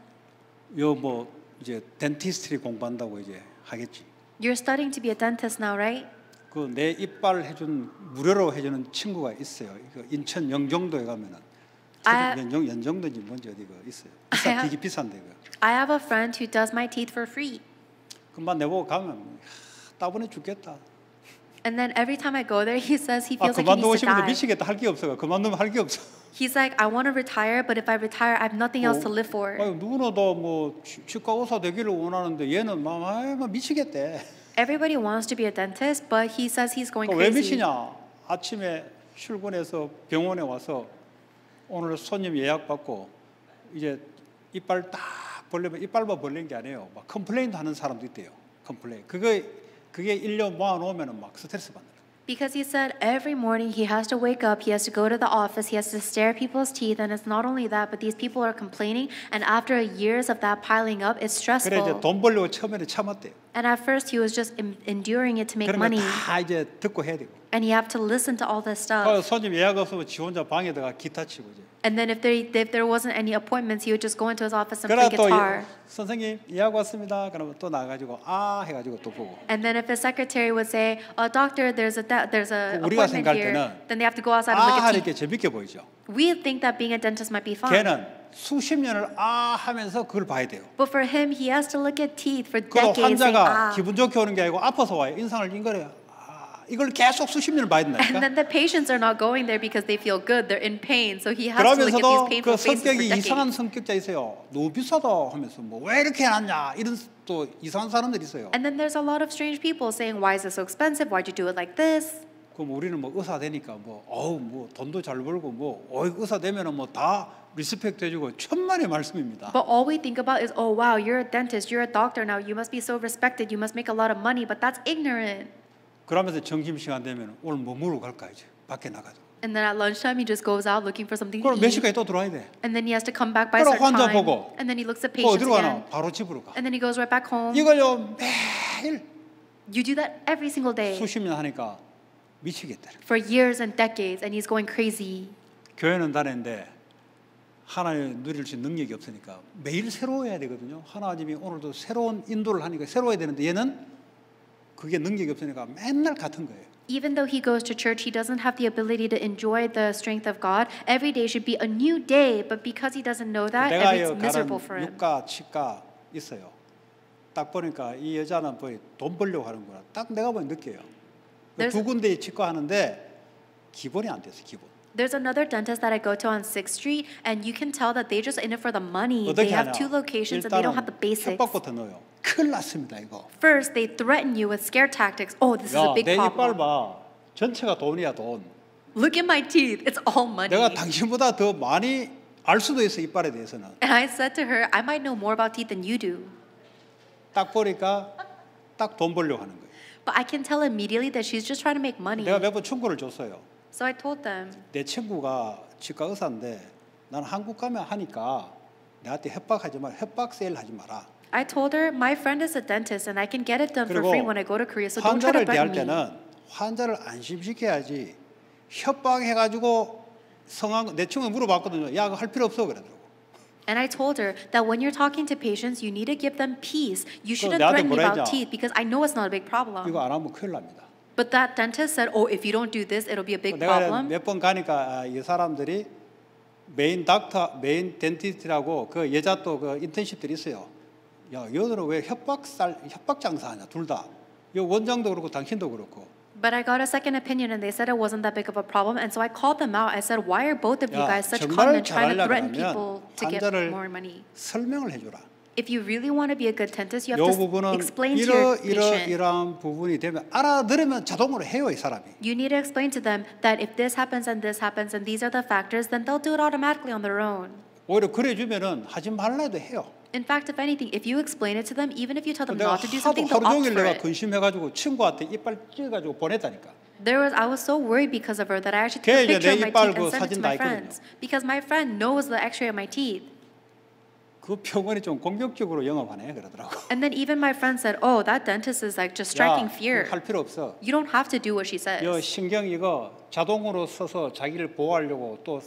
요뭐 이제 덴티스트리 공부한다고 이제 하겠지. You're studying to be a dentist now, right? 그내 이빨 해준 무료로 해주는 친구가 있어요. 그 인천 영종도에 가면은 I, 아. 연정 연도지 뭔지 어디 그 있어요. 아, 비싸, 되게 비싼데 그. I have a friend who does my teeth for free. 금방 내보고 가면 따분해 죽겠다. And then every time I go there, he says he 아 feels like he 그만두고 needs to 싶은데 die. 미치겠다 할 게 없어요. 그만두면 할게 없어. He's like, I want to retire, but if I retire, I have nothing else to live for. 아니, 누구나 다뭐 치과 의사 되기를 원하는데 얘는 막 아이 막 미치겠대. Everybody wants to be a dentist, but he says he's going 그러니까 왜 crazy. 미치냐? 아침에 출근해서 병원에 와서 오늘 손님 예약 받고 이제 이빨 딱 벌리면 이빨만 벌리는 게 아니에요. 막 컴플레인도 하는 사람도 있대요. 컴플레인. 그거 그게 1년 모아놓으면 막 스트레스 받는 거예요. Because he said every morning he has to wake up, he has to go to the office, he has to stare people's teeth, and it's not only that, but these people are complaining, and after years of that piling up, it's stressful. 그래 이제 돈 벌려고 처음에는 참았대요. And at first he was just enduring it to make money. 그러면 다 이제 듣고 해야 되고. And you have to listen to all this stuff. 손님 예약 없으면 지 혼자 방에다가 기타 치고 이제. And then if there if there wasn't any appointments, you would just go into his office and play guitar. 선생님 예약 왔습니다. 그러면 또 나가지고 아 해가지고 또 보고. And then if the secretary would say, "Oh, doctor, there's a there's a appointment here," then they have to go outside and look at. 아 하니까 재밌게 보이죠. We think that being a dentist might be fun. 걔는 수십 년을 아 하면서 그걸 봐야 돼요. But for him, he has to look at teeth for decades. 그 환자가 아. 기분 좋게 오는 게 아니고 아파서 와요. 인상을 찡그려요. 이걸 계속 수십 년을 봐야 된다니까. And then the patients are not going there because they feel good. They're in pain, so he has to look at these painful 그 faces for decades. 이상한 성격자이세요. 너무 비싸다 하면서 뭐 왜 이렇게 해놨냐 이런 또 이상한 사람들이 있어요. And then there's a lot of strange people saying, "Why is it so expensive? Why'd you do it like this?" 그럼 우리는 뭐 의사 되니까 뭐 어우 뭐 돈도 잘 벌고 뭐 어이 의사 되면은 뭐 다 리스펙트 해주고 천만의 말씀입니다. But all we think about is, "Oh wow, you're a dentist, you're a doctor now. You must be so respected. You must make a lot of money." But that's ignorant. 그러면서 점심 시간 되면 오늘 뭐 먹으러 갈까 이제 밖에 나가서. And then at lunchtime he just goes out looking for something to eat. 몇 시까지 또 들어와야 돼. And then he has to come back by a certain time. 보고. And then he looks at patients 어디로 again. 가나? 바로 집으로 가. And then he goes right back home. 이걸요 매일. You do that every single day. 수십 년 하니까 미치겠다. For years and decades, and he's going crazy. 교회는 다녔는데 하나님 누릴 수 있는 능력이 없으니까 매일 새로워야 되거든요. 하나님이 오늘도 새로운 인도를 하니까 새로워야 되는데 얘는 그게 능력이 없으니까 맨날 같은 거예요. Even though he goes to church, he doesn't have the ability to enjoy the strength of God. Every day should be a new day, but because he doesn't know that, it's miserable for him. 육가 치과 있어요. 딱 보니까 이 여자는 보이 돈 벌려고 하는구나. 딱 내가 보니 느껴요. 두 군데에 치과 하는데 기본이 안 됐어, 기본. there's another dentist that I go to on Sixth Street, and you can tell that they just in it for the money. They have two locations, and they don't have the basics. 났습니다 First, they threaten you with scare tactics. Oh, this 야, is a big problem. 전체가 돈이야 돈. Look at my teeth. It's all money. 내가 당신보다 더 많이 알 수도 있어 이빨에 대해서는. And I said to her, I might know more about teeth than you do. 딱 보니까 딱돈 하는 거예요. But I can tell immediately that she's just trying to make money. 내가 몇 충고를 줬어요. So I told them. 내 친구가 치과 의사인데 난 한국 가면 하니까 나한테 협박하지 말, 협박 세일 하지 마라. I told her my friend is a dentist and I can get it done for free when I go to Korea, so don't try to beg me. 환자를 대할 때는 환자를 안심시켜야지 협박해가지고 성한 내 친구 물어봤거든요. 야, 그거 할 필요 없어 그러더라고. And I told her that when you're talking to patients, you need to give them peace. You shouldn't threaten me about teeth because I know it's not a big problem. 이거 안 하면 큰일 납니다. But that dentist said, "Oh, if you don't do this, it'll be a big 내가 problem." 몇번 가니까 이 사람들이 메인 닥터, 메인 덴티스트라고 그 여자 또그 인턴십들이 있어요. 야, 여들은 왜 협박살, 협박 장사하냐? 둘 다. 요 원장도 그렇고 당신도 그렇고. But I got a second opinion, and they said it wasn't that big of a problem. And so I called them out. I said, "Why are both of you guys such con men trying to threaten people to get more money?" 설명을 해줘라. if you really want to be a good dentist, you have to explain 이러, to your patient. 되면 You need to explain to them that if this happens and this happens and these are the factors, then they'll do it automatically on their own. 오히려 In fact, if anything, if you explain it to them, even if you tell them not to do something, they'll opt for it. 근심해가지고 친구한테 보냈다니까. There was, I was so worried because of her that I actually took a picture of my teeth and sent it to my friends because my friend knows the X-ray of my teeth. 그 병원이 좀 공격적으로 영업하네 그러더라고. And then even my friend said, "Oh, that dentist is like just striking fear. 할 필요 없어. You don't have to do what she says." 여 신경 이거 자동으로 써서 자기를 보호하려고 또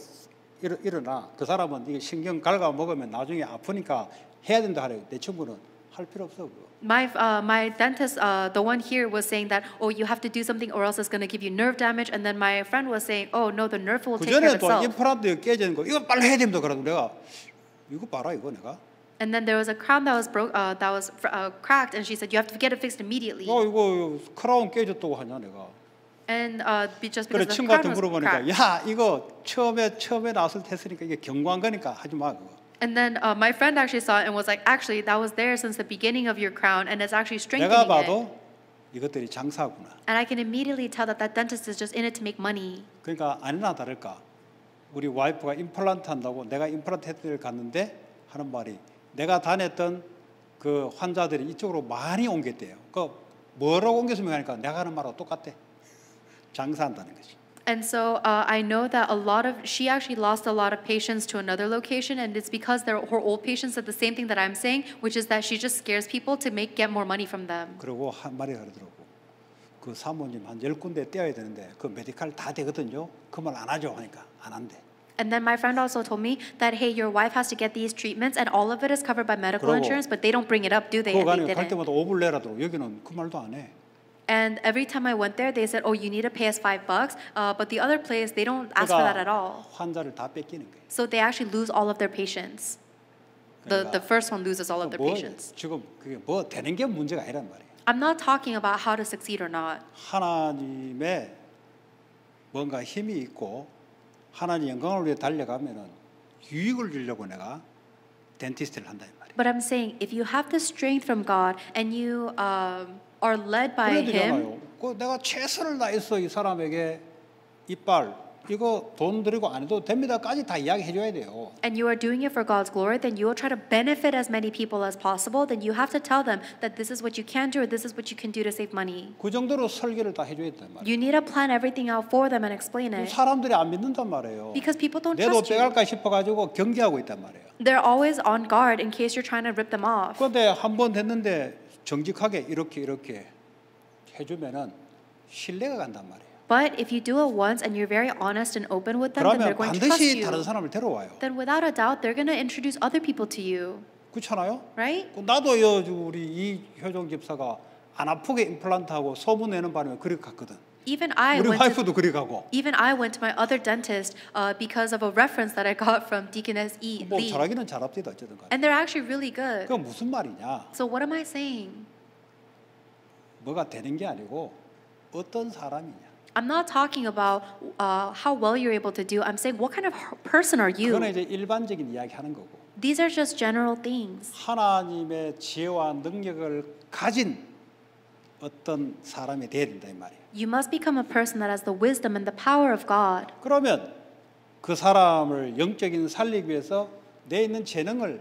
일, 일어나. 그 사람은 이게 신경 갈가 먹으면 나중에 아프니까 해야 된다 하래. 내 친구는 할 필요 없어 그거. My uh, my dentist, uh, the one here was saying that, "Oh, you have to do something or else it's going to give you nerve damage." And then my friend was saying, "Oh, no, the nerve will take care of itself." 그 전에 또 임플란트 깨지는 거 이거 빨리 해야 됩니다. 그러고 내가. 이거 봐라 이거 내가. And then there was a crown that was broke, uh, that was uh, cracked, and she said, "You have to get it fixed immediately." 어 이거 크라운 깨졌다고 하냐 내가. And uh, just because 그래 친구 한테 물어보니까 cracked. 야 이거 처음에 처음에 나왔을 때 했으니까 이게 경고한 거니까 하지 마 그거. And then uh, my friend actually saw it and was like, actually that was there since the beginning of your crown, and it's actually strengthening it." 내가 봐도 it. 이것들이 장사구나. And I can immediately tell that that dentist is just in it to make money. 그러니까 아니나 다를까 우리 와이프가 임플란트 한다고 내가 임플란트 헤드를 갔는데 하는 말이 내가 다녔던 그 환자들이 이쪽으로 많이 옮겼대요. 그 뭐라고 옮겼으면 하니까 내가 하는 말하고 똑같대. 장사한다는 거지. And so uh, I know that a lot of she actually lost a lot of patients to another location, and it's because their, her old patients said the same thing that I'm saying, which is that she just scares people to make get more money from them. 그리고 한 말이 그러더라고. 그 사모님 한 열 군데 떼어야 되는데 그 메디칼 다 되거든요. 그 말 안 하죠 하니까. 안 And then my friend also told me that hey, your wife has to get these treatments, and all of it is covered by medical insurance, but they don't bring it up, do they? and they 갈 때마다 여기는 그 말도 안 해. And every time I went there, they said, "Oh, you need to pay us five bucks." Uh, but the other place, they don't ask for that at all. 환자를 다 뺏기는 So they actually lose all of their patients. The the first one loses all of their 뭐, patients. 지금 그게 뭐 되는 게 문제가 아니란 말이에요. I'm not talking about how to succeed or not. 하나님의 뭔가 힘이 있고 하나님 영광을 위해 달려가면은 유익을 주려고 내가 덴티스트를 한다 이 말이야. But I'm saying if you have the strength from God and you um, are led by 그래도 Him. 그래도 내가 최선을 다해서 이 사람에게 이빨 이거 돈 들이고 안 해도 됩니다까지 다 이야기해 줘야 돼요. And you are doing it for God's glory, then you will try to benefit as many people as possible. Then you have to tell them that this is what you can do or this is what you can do to save money. 그 정도로 설계를 다 해줘야 된단 말이에요. You need to plan everything out for them and explain it. 사람들이 안 믿는단 말이에요. Because people don't trust you. 내도 빼갈까 싶어가지고 경계하고 있단 말이에요. They're always on guard in case you're trying to rip them off. 그런데 한번 됐는데 정직하게 이렇게 이렇게 해주면은 신뢰가 간단 말이에요. But if you do it once and you're very honest and open with them, then they're going to trust you. Then without a doubt, they're going to introduce other people to you, 그렇잖아요? right? 나도 요 우리 이효정 집사가 안 아프게 임플란트하고 소문 바람에 그렇게 갔거든. Even I 우리 went 와이프도 to, even I went to my other dentist uh, because of a reference that I got from Deaconess E. Lee. 잘하기는 잘합디다 And they're actually really good. So what am I saying? 아니고 어떤 사람이냐. I'm not talking about uh, how well you're able to do. I'm saying what kind of person are you? 그거는 이제 일반적인 이야기하는 거고. These are just general things. 하나님의 지혜와 능력을 가진 어떤 사람이 돼야 된다 이 말이에요. You must become a person that has the wisdom and the power of God. 그러면 그 사람을 영적인 살리기 위해서 내 있는 재능을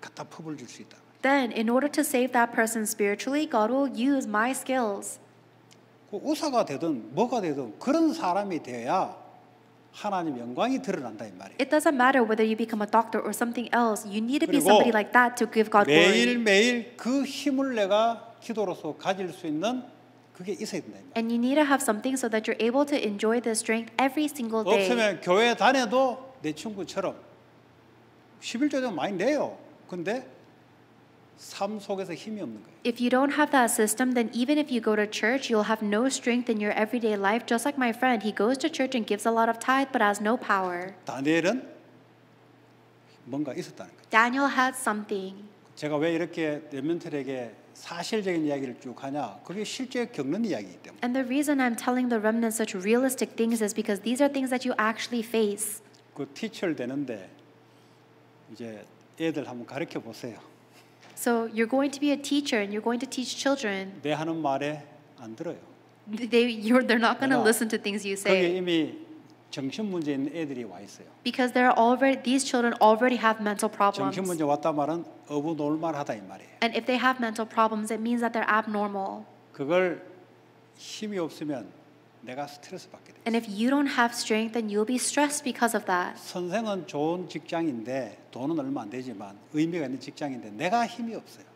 갖다 퍼부을 있다. Then, in order to save that person spiritually, God will use my skills. 그 의사가 되든 뭐가 되든 그런 사람이 돼야 하나님 영광이 드러난다 이 말이에요. It doesn't matter whether you become a doctor or something else. You need to be somebody like that to give God glory. 매일 매일 그 힘을 내가 기도로서 가질 수 있는 그게 있어야 된다. And you need to have something so that you're able to enjoy the strength every single day. 없으면 교회 다녀도 내 친구처럼 11조도 많이 내요. 근데 삶 속에서 힘이 없는 거예요. If you don't have that system, then even if you go to church, you'll have no strength in your everyday life. Just like my friend, he goes to church and gives a lot of tithe, but has no power. 다니엘은 뭔가 있었다는 거예요. Daniel had something. 제가 왜 이렇게 렘넌트에게 사실적인 이야기를 쭉 하냐? 그게 실제 겪는 이야기이기 때문에. And the reason I'm telling the remnants such realistic things is because these are things that you actually face. 그 티처를 되는데 이제 애들 한번 가르쳐 보세요. So you're going to be a teacher and you're going to teach children. 내 하는 말에 안 들어요. They, you're, they're not going to listen to things you say. 거기 이미 정신 문제 있는 애들이 와 있어요. Because there are already these children already have mental problems. 정신 문제 왔다 말은 이 말이에요. And if they have mental problems, it means that they're abnormal. 그걸 힘이 없으면 내가 스트레스 받게 돼. And if you don't have strength, then you'll be stressed because of that. 선생은 좋은 직장인데 돈은 얼마 안 되지만 의미가 있는 직장인데 내가 힘이 없어요.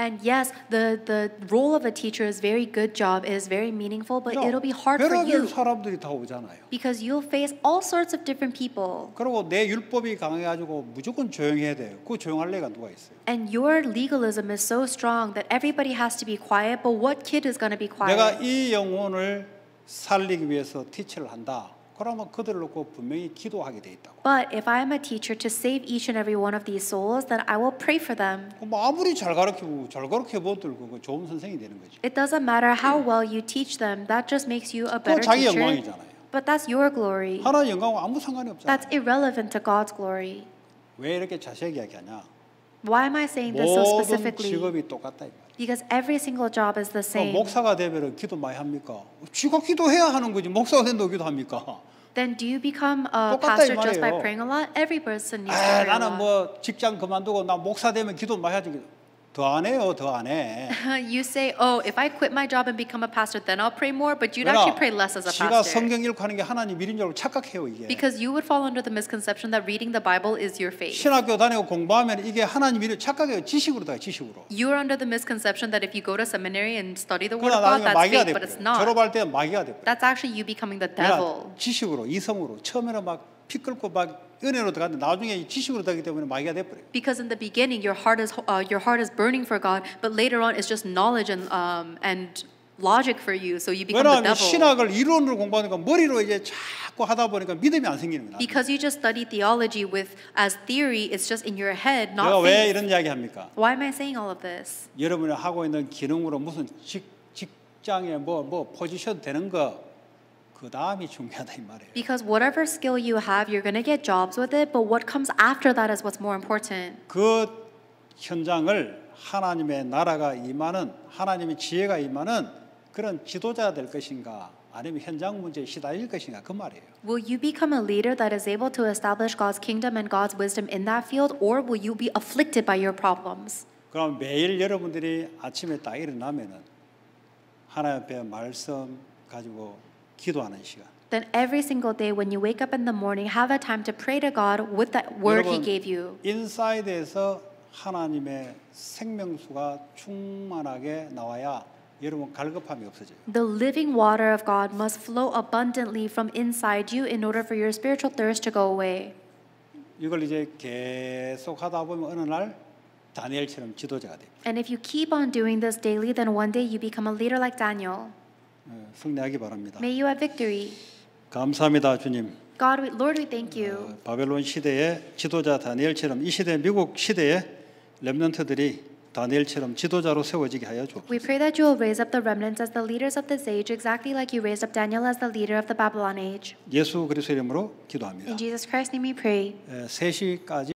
And yes, the the role of a teacher is very good job is very meaningful, but it'll be hard for you. 사람들이 다 오잖아요. Because you'll face all sorts of different people. 그리고 내 율법이 강해가지고 무조건 조용해야 돼. 그 조용할 애가 누가 있어요? And your legalism is so strong that everybody has to be quiet, but what kid is going to be quiet? 내가 이 영혼을 살리기 위해서 티치를 한다. 그러면 그들 놓고 분명히 기도하게 돼 있다고. But if I am a teacher to save each and every one of these souls, then I will pray for them. 뭐 아무리 잘 가르치고 잘 가르쳐 봐도 그거 좋은 선생이 되는 거지. It doesn't matter how well you teach them. That just makes you a better teacher. 자기 영광이잖아요. But that's your glory. 하나 영광과 아무 상관이 없잖아. That's irrelevant to God's glory. 왜 이렇게 자세하게 이야기하냐? Why am I saying this so specifically? 모든 직업이 똑같다 이 말. because every single job is the same. 목사가 되면 기도 많이 합니까? 지가 기도해야 하는 거지. 목사가 된다고 기도합니까? Then do you become a pastor just by praying a lot? Every person needs to pray a lot. 나는 뭐 직장 그만두고 나 목사 되면 기도 많이 하지. 더안 해요, 더안 해. you say, oh, if I quit my job and become a pastor, then I'll pray more. But you'd actually pray less as a pastor. 지가 성경 읽고 게 하나님 일인 줄 착각해요 이게. Because you would fall under the misconception that reading the Bible is your faith. 신학교 다니고 공부하면 이게 하나님 일을 착각해요 다 지식으로. You're under the misconception that if you go to seminary and study the Word of God, that's faith, but it's not. 졸업할 때 마귀가 돼. That's actually you becoming the devil. 지식으로 이성으로 처음에는 막. 피 끓고 막 은혜로 들어갔는데 나중에 지식으로 되기 때문에 마귀가 돼 버려. Because in the beginning your heart is uh, your heart is burning for God, but later on it's just knowledge and um and logic for you, so you become the devil. 신학을 이론으로 공부하니까 머리로 이제 자꾸 하다 보니까 믿음이 안 생기는 거야. Because you just study theology with as theory, it's just in your head, not faith. 내가 왜 이런 이야기 합니까? Why am I saying all of this? 여러분이 하고 있는 기능으로 무슨 직 직장에 뭐 뭐 포지션 되는 거그 다음이 중요하다 이 말이에요. Because whatever skill you have, you're going to get jobs with it, but what comes after that is what's more important. 그 현장을 하나님의 나라가 임하는 하나님의 지혜가 임하는 그런 지도자가 될 것인가? 아니면 현장 문제에 시달릴 것인가 그 말이에요. Will you become a leader that is able to establish God's kingdom and God's wisdom in that field, or will you be afflicted by your problems? 그럼 매일 여러분들이 아침에 딱 일어나면은 하나님 앞에 말씀 가지고 기도하는 시간. Then every single day when you wake up in the morning, have a time to pray to God with that word He gave you. 인사이드에서 하나님의 생명수가 충만하게 나와야 여러분 갈급함이 없어져요. The living water of God must flow abundantly from inside you in order for your spiritual thirst to go away. 이걸 이제 계속하다 보면 어느 날 다니엘처럼 지도자가 돼. And if you keep on doing this daily, then one day you become a leader like Daniel. 승리하기 바랍니다. May you have victory. 감사합니다, 주님. God, Lord, we thank you. 바벨론 시대의 지도자 다니엘처럼 이 시대 미국 시대의 렘넌트들이 다니엘처럼 지도자로 세워지게 하여 주옵소서. We pray that you will raise up the remnants as the leaders of this age, exactly like you raised up Daniel as the leader of the Babylon age. 예수 그리스도 이름으로 기도합니다. In Jesus Christ's name we pray. 3시까지